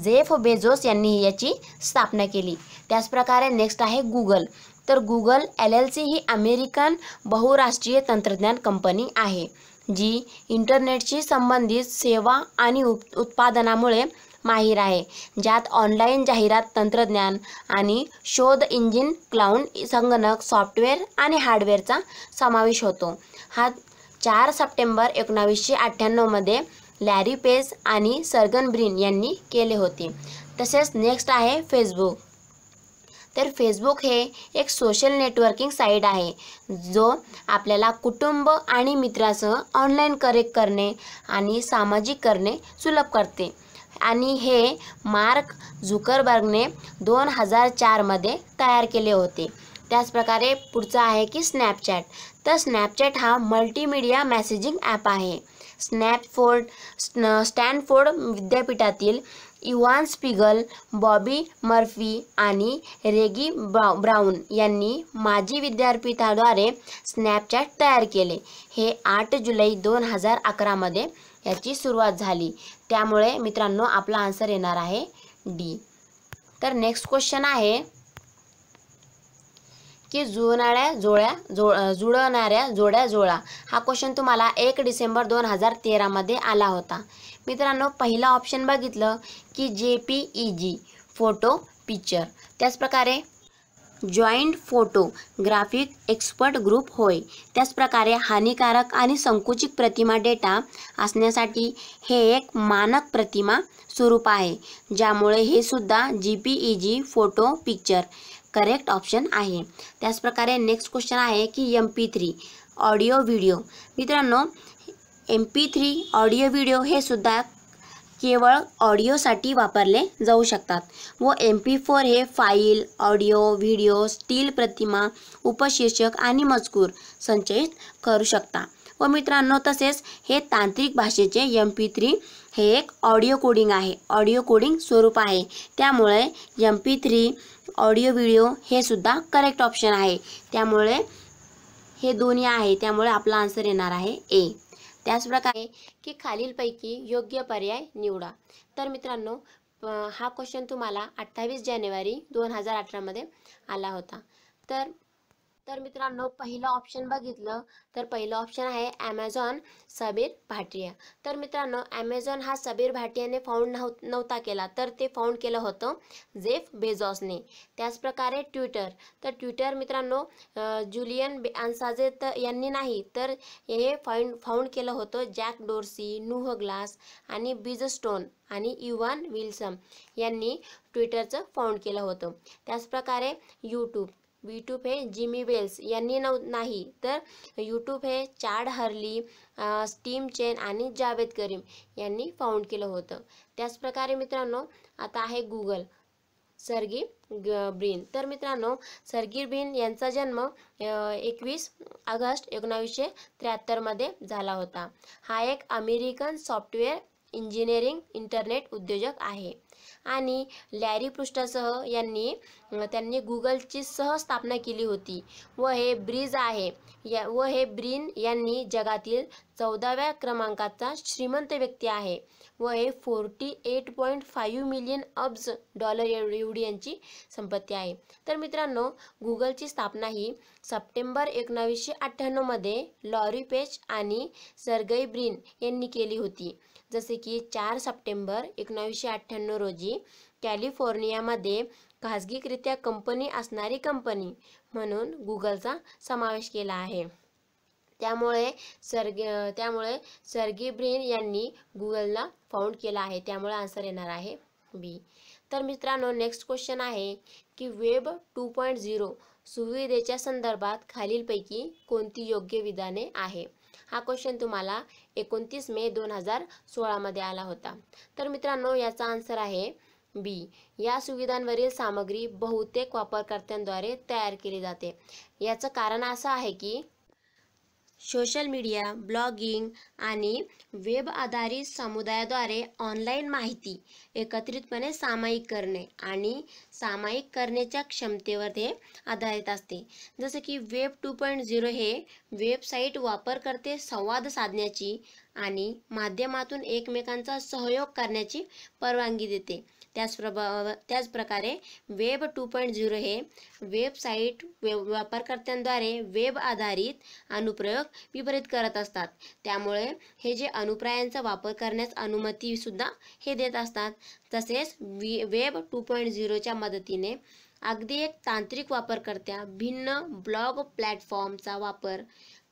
S1: जेफ बेझोस यांनी याची स्थापना केली त्याचप्रकारे नेक्स्ट आहे गुगल तर गुगल एल एल सी ही अमेरिकन बहुराष्ट्रीय तंत्रज्ञान कंपनी आहे जी इंटरनेटशी संबंधित सेवा आणि उत्पादनामुळे माहीर आहे ज्यात ऑनलाईन जाहिरात तंत्रज्ञान आणि शोध इंजिन क्लाउड संगणक सॉफ्टवेअर आणि हार्डवेअरचा समावेश होतो हा चार सप्टेंबर एकोणावीसशे अठ्ठ्याण्णवमध्ये लॅरी पेज आणि सर्गन ब्रिन यांनी केले होते तसेच नेक्स्ट आहे फेसबुक तर फेसबुक हे एक सोशल नेटवर्किंग साईट आहे जो आपल्याला कुटुंब आणि मित्रासह ऑनलाईन करेक्ट करणे आणि सामाजिक करणे सुलभ करते आणि हे मार्क झुकरबर्गने दोन हजार चारमध्ये तयार केले होते त्याचप्रकारे पुढचं आहे की स्नॅपचॅट तर स्नॅपचॅट हा मल्टीमीडिया मेसेजिंग ॲप आहे स्नॅपफोर्ड स्न स्टॅनफोर्ड विद्यापीठातील इवान स्पिगल बॉबी मर्फी आणि रेगी ब्रा ब्राऊन यांनी माजी विद्यापीठाद्वारे स्नॅपचॅट तयार केले हे आठ जुलै दोन हजार अकरामध्ये याची सुरुवात झाली त्यामुळे मित्रांनो आपला आन्सर येणार आहे डी तर नेक्स्ट क्वेश्चन आहे की जुळणाऱ्या जोड्या जो जुळणाऱ्या जोड्या जोळा हा क्वेश्चन तुम्हाला एक डिसेंबर दोन हजार तेरामध्ये आला होता मित्रांनो पहिला ऑप्शन बघितलं की J P E G photo picture त्याचप्रकारे joint photographic expert group होय त्याचप्रकारे हानिकारक आणि संकुचित प्रतिमा डेटा असण्यासाठी हे एक मानक प्रतिमा स्वरूप आहे ज्यामुळे हे सुद्धा G P E G photo picture correct option आहे त्याचप्रकारे नेक्स्ट क्वेश्चन आहे की M P three audio video मित्रांनो M P three audio video हे सुद्धा केवळ ऑडिओसाठी वापरले जाऊ शकतात व एम पी फोर हे फाईल ऑडिओ व्हिडिओ स्टील प्रतिमा उपशीर्षक आणि मजकूर संचयित करू शकता व मित्रांनो तसेच हे तांत्रिक भाषेचे एम पी थ्री हे एक ऑडिओ कोडिंग आहे ऑडिओ कोडिंग स्वरूप आहे त्यामुळे M P three audio video हे सुद्धा करेक्ट ऑप्शन आहे त्यामुळे हे दोन्ही आहे त्यामुळे आपला आन्सर येणार आहे ए त्याचप्रकारे की खालीलपैकी योग्य पर्याय निवडा तर मित्रांनो हा क्वेश्चन तुम्हाला अठ्ठावीस जानेवारी दोन हजार अठरामध्ये आला होता तर तर मित्रांनो पहिलं ऑप्शन बघितलं तर पहिलं ऑप्शन आहे ॲमेझॉन सबीर भाटिया तर मित्रांनो ॲमेझॉन हा सबीर भाटियाने फाउंड नव्ह नव्हता केला तर ते फाउंड केलं होतं जेफ बेझॉसने त्याचप्रकारे ट्विटर तर ट्विटर मित्रांनो जुलियन बे यांनी नाही तर हे फाउंड फाउंड केलं होतं जॅक डोर्सी नुह ग्लास आणि बिज स्टोन आणि इवान विल्सम यांनी ट्विटरचं फाउंड केलं होतं त्याचप्रकारे यूट्यूब यूट्यूब हे जिमी वेल्स यांनी नव नाही तर यूट्यूब हे चाड हर्ली स्टीम चेन आणि जावेद करीम यांनी फाउंड केलं होतं त्याचप्रकारे मित्रांनो आता आहे गुगल सर्गी ब्रिन तर मित्रांनो सर्गी ब्रिन यांचा जन्म एकवीस ऑगस्ट एकोणावीसशे त्र्याहत्तरमध्ये झाला होता हा एक अमेरिकन सॉफ्टवेअर इंजिनिअरिंग इंटरनेट उद्योजक आहे आणि लॅरी पृष्ठासह यांनी त्यांनी गुगलची सहस्थापना केली होती व हे ब्रिज आहे या व हे ब्रिन यांनी जगातील चौदाव्या क्रमांकाचा श्रीमंत व्यक्ती आहे व हे forty eight point five million अब्ज डॉलर एवढी यांची संपत्ती आहे तर मित्रांनो गुगलची स्थापना ही सप्टेंबर एकोणावीसशे अठ्ठ्याण्णवमध्ये लॉरी पेज आणि सरगई ब्रिन यांनी केली होती जसे की चार सप्टेंबर एकोणावीसशे अठ्ठ्याण्णव रोजी कॅलिफोर्नियामध्ये खाजगीकरित्या कंपनी असणारी कंपनी म्हणून गुगलचा समावेश केला आहे त्यामुळे सर्ग त्यामुळे सर्गी ब्रेन यांनी गुगलला फाउंड केला आहे त्यामुळे आन्सर येणार आहे बी तर मित्रांनो नेक्स्ट क्वेश्चन आहे की वेब टू पॉईंट झिरो सुविधेच्या संदर्भात खालीलपैकी कोणती योग्य विधाने आहे हा क्वेश्चन तुम्हाला एकोणतीस मे दोन हजार सोळामध्ये आला होता तर मित्रांनो याचा आन्सर आहे बी या सुविधांवरील सामग्री बहुतेक वापरकर्त्यांद्वारे तयार केली जाते याचं कारण असं आहे की सोशल मीडिया ब्लॉगिंग आणि वेब आधारित समुदायाद्वारे ऑनलाईन माहिती एकत्रितपणे सामायिक करणे आणि सामायिक करण्याच्या क्षमतेवर ते आधारित असते जसं की वेब टू पॉईंट झिरो हे वेबसाईट वापरकर्ते संवाद साधण्याची आणि माध्यमातून एकमेकांचा सहयोग करण्याची परवानगी देते त्याच प्रभाव त्याचप्रकारे वेब टू पॉईंट झिरो हे वेबसाईट वेब वापरकर्त्यांद्वारे वेब आधारित अनुप्रयोग विपरीत करत असतात त्यामुळे हे जे अनुप्रायांचा वापर करण्यास अनुमतीसुद्धा हे देत असतात तसेच वी वेब टू पॉईंट झिरोच्या मदतीने अगदी एक तांत्रिक वापरकर्त्या भिन्न ब्लॉग प्लॅटफॉर्मचा वापर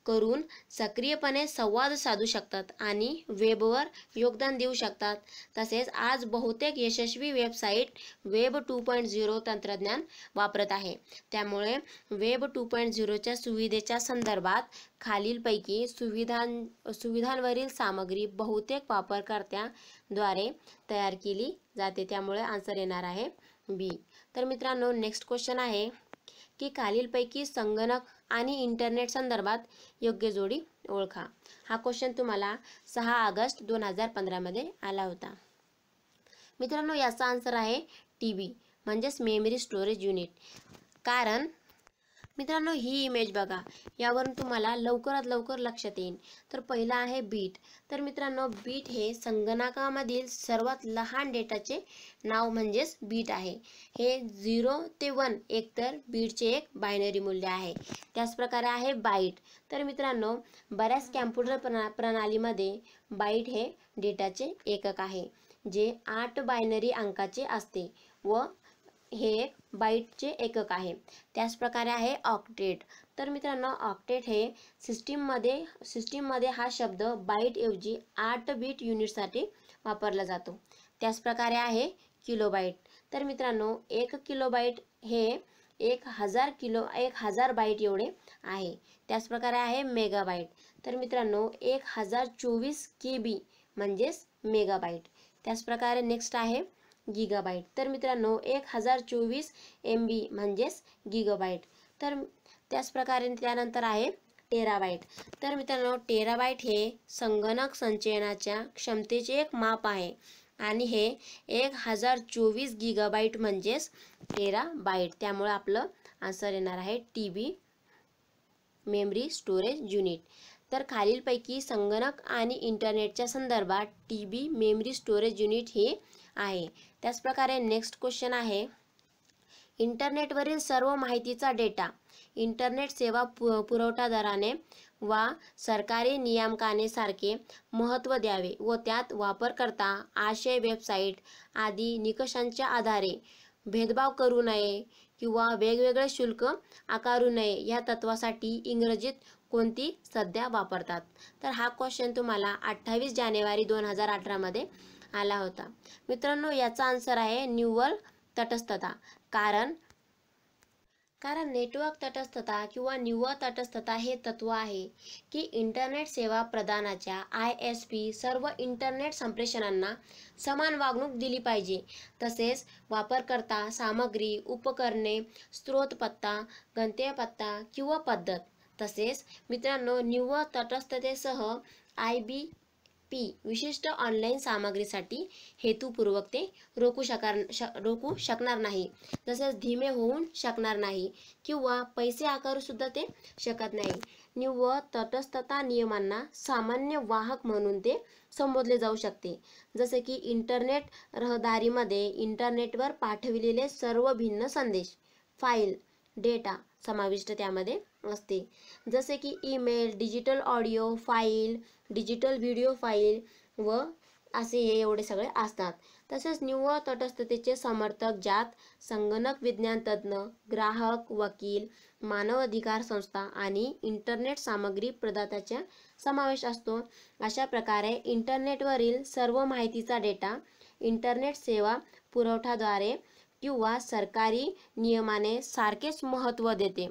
S1: करून सक्रियपणे संवाद साधू शकतात आणि वेबवर योगदान देऊ शकतात तसेच आज बहुतेक यशस्वी website web two point zero तंत्रज्ञान वापरत आहे त्यामुळे वेब टू पॉईंट झिरोच्या सुविधेच्या संदर्भात खालीलपैकी सुविधां सुविधांवरील सामग्री बहुतेक वापरकर्त्याद्वारे तयार केली जाते त्यामुळे आन्सर येणार आहे बी तर मित्रांनो नेक्स्ट क्वेश्चन आहे की खालीलपैकी संगणक आणि इंटरनेट संदर्भात योग्य जोडी ओळखा हा क्वेश्चन तुम्हाला सहा ऑगस्ट दोन हजार पंधरामध्ये आला होता मित्रांनो याचा आन्सर आहे टी व्ही म्हणजेच मेमरी स्टोरेज युनिट कारण मित्रांनो ही इमेज बघा यावरून तुम्हाला लवकरात लवकर लक्षात येईल तर पहिला आहे बीट तर मित्रांनो बीट हे संगणकामधील सर्वात लहान डेटाचे नाव म्हणजेच बीट आहे हे झिरो ते वन एकतर बीटचे एक बायनरी मूल्य आहे त्याचप्रकारे आहे बाईट तर मित्रांनो बऱ्याच कॅम्प्युटर प्रणा प्रणालीमध्ये बाईट हे डेटाचे एकक आहे जे आठ बायनरी अंकाचे असते व हे एक बाईटचे एकक आहे त्याचप्रकारे आहे ऑक्टेट तर मित्रांनो ऑक्टेट हे सिस्टीममध्ये सिस्टीममध्ये हा शब्द बाईटऐवजी आठ बीट युनिटसाठी वापरला जातो त्याचप्रकारे आहे किलोबाईट तर मित्रांनो एक किलोबाईट हे एक हजार किलो एक हजार बाईट एवढे आहे त्याचप्रकारे आहे मेगाबाईट तर मित्रांनो एक हजार चोवीस के बी म्हणजेच मेगाबाईट त्याचप्रकारे नेक्स्ट आहे गिगाबाईट तर मित्रांनो एक हजार चोवीस एम बी म्हणजेच गिगाबाईट तर त्याचप्रकारे त्यानंतर आहे टेराबाईट तर मित्रांनो टेराबाईट हे संगणक संचयनाच्या क्षमतेचे एक माप आहे आणि हे एक हजार चोवीस गिगाबाईट म्हणजेच टेराबाईट त्यामुळे आपलं आन्सर येणार आहे T B memory storage unit तर खालीलपैकी संगणक आणि इंटरनेटच्या संदर्भात T B memory storage unit हे आहे त्याचप्रकारे नेक्स्ट क्वेश्चन आहे इंटरनेटवरील सर्व माहितीचा डेटा इंटरनेट सेवा पु पुरवठादाराने वा सरकारी नियामकाने सारखे महत्त्व द्यावे व त्यात वापरकर्ता आशय वेबसाईट आदी निकषांच्या आधारे भेदभाव करू नये किंवा वेगवेगळे शुल्क आकारू नये या तत्वासाठी इंग्रजीत कोणती सध्या वापरतात तर हा क्वेश्चन तुम्हाला अठ्ठावीस जानेवारी दोन हजार अठरामध्ये आला होता मित्रांनो याचा आन्सर आहे न्यूवल तटस्थता कारण कारण नेटवर्क तटस्थता किंवा निव्वळ तटस्थता हे तत्व आहे की इंटरनेट सेवा प्रदानाच्या आय एस पी सर्व इंटरनेट संप्रेषणांना समान वागणूक दिली पाहिजे तसेच वापरकर्ता सामग्री उपकरणे स्त्रोत पत्ता गंतव्य पत्ता किंवा पद्धत तसेच मित्रांनो निव्वळ तटस्थतेसह आय बी पी विशिष्ट ऑनलाईन सामग्रीसाठी हेतूपूर्वक ते रोखू शकार श रोखू शकणार नाही तसेच धीमे होऊ शकणार नाही किंवा पैसे आकारूसुद्धा ते शकत नाही निव्वळ तटस्थता नियमांना सामान्य वाहक म्हणून ते संबोधले जाऊ शकते जसे की इंटरनेट रहदारीमध्ये इंटरनेटवर पाठविलेले सर्व भिन्न संदेश फाईल डेटा समाविष्ट त्यामध्ये असते जसे की email digital audio file digital video file व असे हे एवढे सगळे असतात तसेच निव्वळ तटस्थतेचे समर्थक ज्यात संगणक विज्ञान तज्ज्ञ ग्राहक वकील मानवाधिकार संस्था आणि इंटरनेट सामग्री प्रदात्याचा समावेश असतो अशा प्रकारे इंटरनेटवरील सर्व माहितीचा डेटा इंटरनेट सेवा पुरवठाद्वारे किंवा सरकारी नियमाने सारखेच महत्त्व देते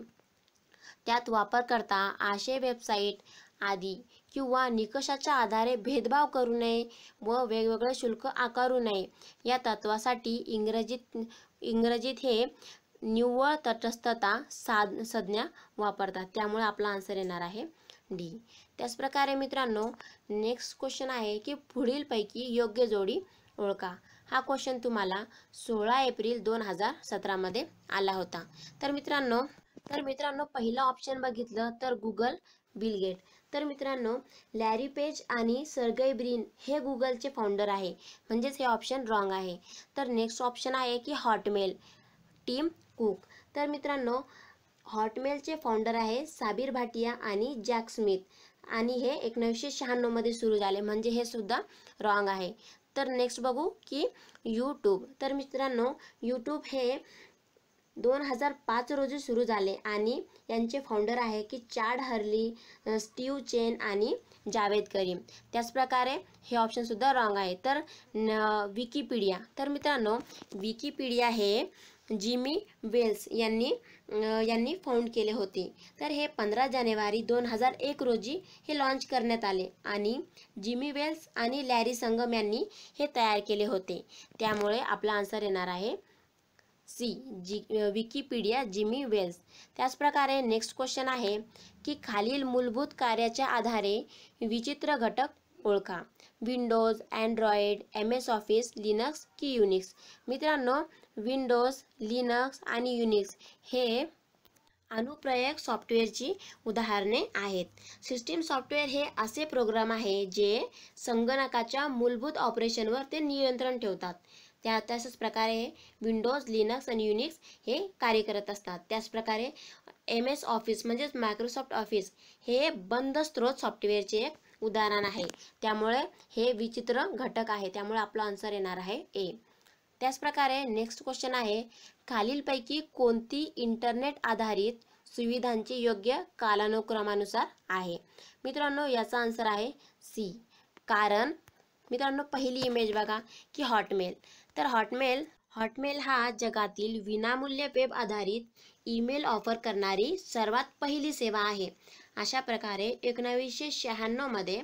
S1: त्यात वापरकर्ता आशे वेबसाईट आदी किंवा निकषाच्या आधारे भेदभाव करू नये व वेगवेगळे शुल्क आकारू नये या तत्वासाठी इंग्रजीत इंग्रजीत हे निव्वळ तटस्थता साध संज्ञा वापरतात त्यामुळे आपला आन्सर येणार आहे डी त्याचप्रकारे मित्रांनो नेक्स्ट क्वेश्चन आहे की पुढीलपैकी योग्य जोडी ओळखा हा क्वेश्चन तुम्हाला सोळा एप्रिल दोन हजार सतरामध्ये आला होता तर मित्रांनो तर मित्रांनो पहिला ऑप्शन बघितलं तर गुगल बिल गेट तर मित्रांनो लॅरी पेज आणि सरगई ब्रीन हे गुगलचे फाउंडर आहे म्हणजेच हे ऑप्शन रॉंग आहे तर नेक्स्ट ऑप्शन आहे की हॉटमेल टीम कुक तर मित्रांनो हॉटमेलचे फाउंडर आहे साबीर भाटिया आणि जॅक स्मिथ आणि हे एकोणीसशे शहाण्णवमध्ये सुरू झाले म्हणजे हे सुद्धा रॉंग आहे तर नेक्स्ट बघू की यूट्यूब तर मित्रांनो यूट्यूब हे दोन हजार पाच रोजी सुरू झाले आणि यांचे फाउंडर आहे की चाड हर्ली स्टीव चेन आणि जावेद करीम त्याचप्रकारे हे ऑप्शनसुद्धा रॉंग आहे तर विकिपीडिया तर मित्रांनो विकिपीडिया हे जिमी वेल्स यांनी यांनी फाउंड केले होते तर हे पंधरा जानेवारी दोन हजार एक रोजी हे लॉन्च करण्यात आले आणि जिमी वेल्स आणि लॅरी संगम यांनी हे तयार केले होते त्यामुळे आपला आन्सर येणार आहे सी जी विकिपीडिया जिमी वेल्स त्याचप्रकारे नेक्स्ट क्वेश्चन आहे की खालील मूलभूत कार्याच्या आधारे विचित्र घटक ओळखा Windows Android M S Office Linux की युनिक्स मित्रांनो विंडोज लिनक्स आणि युनिक्स हे अनुप्रयोग सॉफ्टवेअरची उदाहरणे आहेत सिस्टीम सॉफ्टवेअर हे असे प्रोग्राम आहे जे संगणकाच्या मूलभूत ऑपरेशनवर ते नियंत्रण ठेवतात त्या तशाच प्रकारे विंडोज लिनक्स आणि युनिक्स हे कार्य करत असतात त्याचप्रकारे एम एस ऑफिस म्हणजेच मायक्रोसॉफ्ट ऑफिस हे बंद स्त्रोत सॉफ्टवेअरचे एक उदाहरण आहे त्यामुळे हे विचित्र घटक आहे त्यामुळे आपला आन्सर येणार आहे ए त्याचप्रकारे नेक्स्ट क्वेश्चन आहे खालीलपैकी कोणती इंटरनेट आधारित सुविधांचे योग्य कालानुक्रमानुसार आहे मित्रांनो याचा आन्सर आहे सी कारण मित्रांनो पहिली इमेज बघा की हॉटमेल तर हॉटमेल हॉटमेल हा जगातील विनामूल्य वेब आधारित ईमेल ऑफर करणारी सर्वात पहिली सेवा आहे अशा प्रकारे एकोणावीसशे शहाण्णवमध्ये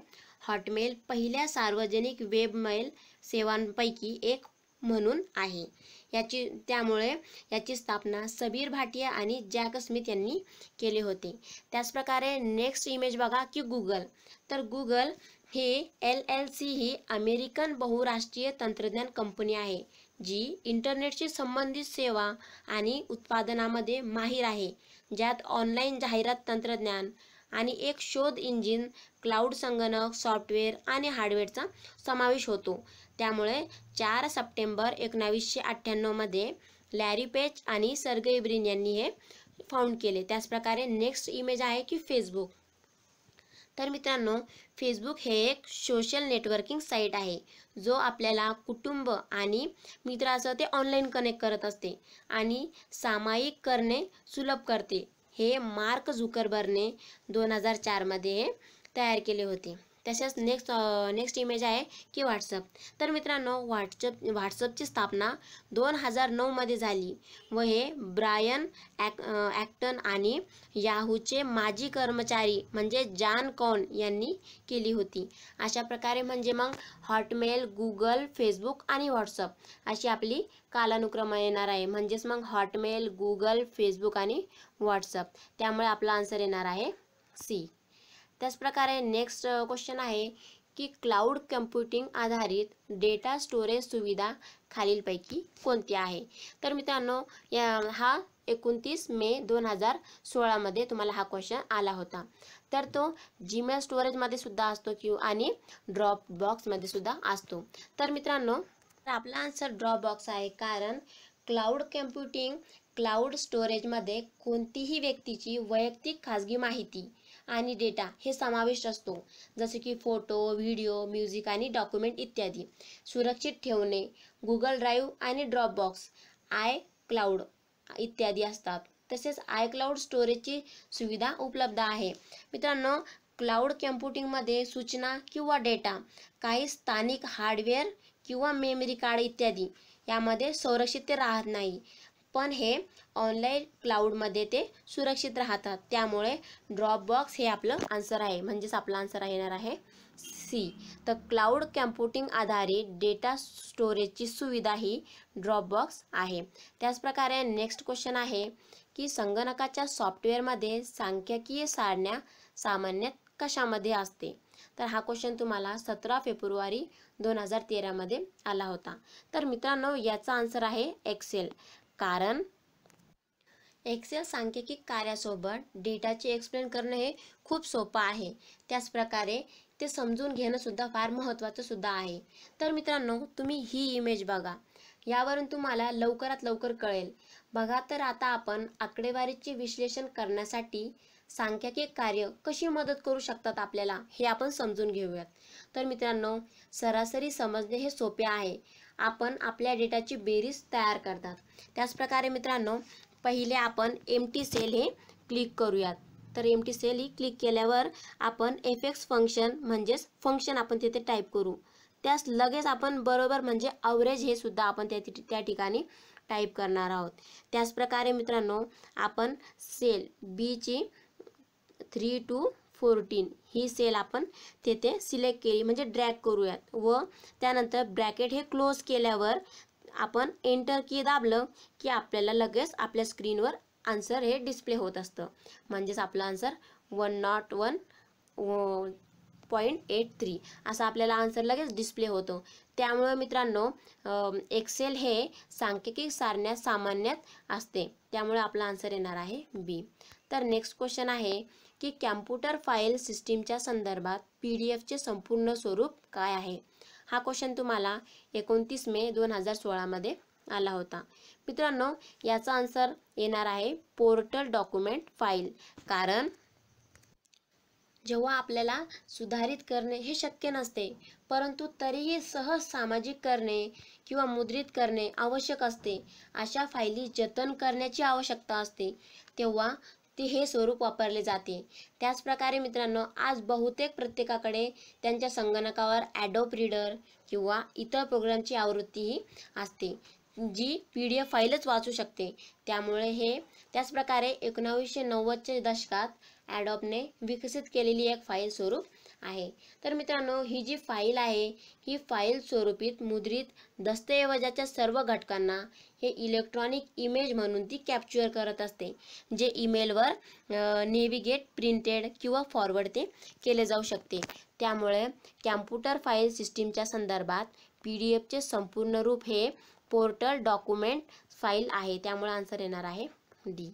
S1: हॉटमेल पहिल्या सार्वजनिक वेबमेल सेवांपैकी एक म्हणून आहे याची त्यामुळे याची स्थापना सबीर भाटिया आणि जॅक स्मिथ यांनी केले होते त्याचप्रकारे नेक्स्ट इमेज बघा की गुगल तर गुगल हे एल एल सी ही अमेरिकन बहुराष्ट्रीय तंत्रज्ञान कंपनी आहे जी इंटरनेटशी संबंधित सेवा आणि उत्पादनामध्ये माहीर आहे ज्यात ऑनलाईन जाहिरात तंत्रज्ञान आणि एक शोध इंजिन क्लाउड संगणक सॉफ्टवेअर आणि हार्डवेअरचा समावेश होतो त्यामुळे चार सप्टेंबर एकोणावीसशे अठ्ठ्याण्णवमध्ये लॅरी पेज आणि सर्ग ब्रिन यांनी हे फाउंड केले त्याचप्रकारे नेक्स्ट इमेज आहे की फेसबुक तर मित्रांनो फेसबुक हे एक सोशल नेटवर्किंग साईट आहे जो आपल्याला कुटुंब आणि मित्र असं ते ऑनलाईन कनेक्ट करत असते आणि सामायिक करणे सुलभ करते हे मार्क झुकरबरने दोन हजार चारमध्ये तयार केले होते तसेच नेक्स्ट नेक्स्ट इमेज आहे की व्हॉट्सअप तर मित्रांनो व्हॉट्सअप व्हॉट्सअपची स्थापना दोन हजार नऊमध्ये झाली व हे ब्रायन ॲक ॲक्टन आणि याहूचे माजी कर्मचारी म्हणजे जान कॉन यांनी केली होती अशा प्रकारे म्हणजे मग हॉटमेल गुगल फेसबुक आणि व्हॉट्सअप अशी आपली कालानुक्रम येणार आहे म्हणजेच मग हॉटमेल गुगल फेसबुक आणि व्हॉट्सअप त्यामुळे आपला आन्सर येणार आहे सी त्याचप्रकारे नेक्स्ट क्वेश्चन आहे की क्लाउड कम्प्युटिंग आधारित डेटा स्टोरेज सुविधा खालीलपैकी कोणती आहे तर मित्रांनो या हा एकोणतीस मे दोन हजार सोळामध्ये तुम्हाला हा क्वेश्चन आला होता तर तो जीमेल स्टोरेजमध्ये सुद्धा असतो किंवा आणि ड्रॉप बॉक्समध्ये सुद्धा असतो तर मित्रांनो आपला आन्सर ड्रॉप बॉक्स आहे कारण क्लाउड कम्प्युटिंग क्लाउड स्टोरेजमध्ये कोणतीही व्यक्तीची वैयक्तिक खाजगी माहिती आणि डेटा हे समाविष्ट असतो जसे की फोटो व्हिडिओ म्युझिक आणि डॉक्युमेंट इत्यादी सुरक्षित ठेवणे गुगल ड्राईव्ह आणि ड्रॉपबॉक्स आय क्लाउड इत्यादी असतात तसेच आय क्लाउड स्टोरेजची सुविधा उपलब्ध आहे मित्रांनो क्लाउड कम्प्युटिंगमध्ये सूचना किंवा डेटा काही स्थानिक हार्डवेअर किंवा मेमरी कार्ड इत्यादी यामध्ये संरक्षित राहत नाही पण हे ऑनलाईन क्लाउडमध्ये ते सुरक्षित राहतात त्यामुळे ड्रॉपबॉक्स हे आपलं आन्सर आहे म्हणजेच आपला आन्सर येणार आहे सी तर क्लाउड कॅम्प्युटिंग आधारित डेटा स्टोरेजची सुविधा ही ड्रॉपबॉक्स आहे त्याचप्रकारे नेक्स्ट क्वेश्चन आहे की संगणकाच्या सॉफ्टवेअरमध्ये सांख्यकीय सारण्या सामान्यत कशामध्ये असते तर हा क्वेश्चन तुम्हाला सतरा फेब्रुवारी दोन हजार तेरामध्ये आला होता तर मित्रांनो याचा आन्सर आहे एक्सेल कारण एक्सेल सांख्यिकी कार्यासोबत डेटाचे एक्सप्लेन करणं हे खूप सोपं आहे त्याचप्रकारे ते समजून सुद्धा फार महत्वाचं सुद्धा आहे तर मित्रांनो तुम्ही ही इमेज बघा यावरून तुम्हाला लवकरात लवकर कळेल बघा तर आता आपण आकडेवारीचे विश्लेषण करण्यासाठी सांख्यिकी कार्य कशी मदत करू शकतात आपल्याला हे आपण समजून घेऊयात तर मित्रांनो सरासरी समजणे हे सोपे आहे आपण आपल्या डेटाची बेरीज तयार करतात त्याचप्रकारे मित्रांनो पहिले आपण एम टी सेल हे क्लिक करूयात तर एम टी सेल ही क्लिक केल्यावर आपण एफ एक्स फंक्शन म्हणजेच फंक्शन आपण तिथे टाईप करू त्यास लगेच आपण बरोबर म्हणजे अवरेज हे सुद्धा आपण त्या त्या ठिकाणी टाईप करणार आहोत त्याचप्रकारे मित्रांनो आपण सेल बीची थ्री टू फोर्टीन ही सेल आपण तेथे सिलेक्ट केली म्हणजे ड्रॅग करूयात व त्यानंतर ब्रॅकेट हे क्लोज केल्यावर आपण एंटर की दाबलं की आपल्याला लगेच आपल्या स्क्रीनवर आन्सर हे डिस्प्ले होत असतं म्हणजेच आपला answer one not one point eight three असा आपल्याला आन्सर लगेच डिस्प्ले होतो त्यामुळे मित्रांनो एक्सेल हे सांख्यिकी सारण्यास सामान्यात असते त्यामुळे आपला आन्सर येणार आहे बी तर नेक्स्ट क्वेश्चन आहे की कॅम्प्युटर फाईल सिस्टीमच्या संदर्भात पी डी एफचे संपूर्ण स्वरूप काय आहे हा क्वेश्चन तुम्हाला एकोणतीस मे दोन हजार सोळामध्ये आला होता मित्रांनो याचा आन्सर येणार आहे पोर्टल डॉक्युमेंट फाईल कारण जेव्हा आपल्याला सुधारित करणे हे शक्य नसते परंतु तरीही सहज सामाजिक करणे किंवा मुद्रित करणे आवश्यक असते अशा फायली जतन करण्याची आवश्यकता असते तेव्हा ती हे स्वरूप वापरले जाते त्याचप्रकारे मित्रांनो आज बहुतेक प्रत्येकाकडे त्यांच्या संगणकावर ॲडोप रीडर किंवा इतर प्रोग्रामची आवृत्तीही असते जी पी डी एफ फाईलच वाचू शकते त्यामुळे हे त्याचप्रकारे एकोणावीसशे नव्वदच्या दशकात ॲडॉपने विकसित केलेली एक फाईल स्वरूप आहे तर मित्रांनो ही जी फाईल आहे ही फाईल स्वरूपित मुद्रित दस्तऐवजाच्या सर्व घटकांना हे इलेक्ट्रॉनिक इमेज म्हणून ती कॅप्चर करत असते जे ईमेलवर नेव्हिगेट प्रिंटेड किंवा फॉरवर्ड ते केले जाऊ शकते त्यामुळे कॅम्प्युटर फाईल सिस्टीमच्या संदर्भात पी डी एफचे संपूर्ण रूप हे पोर्टल डॉक्युमेंट फाईल आहे त्यामुळे आन्सर येणार आहे डी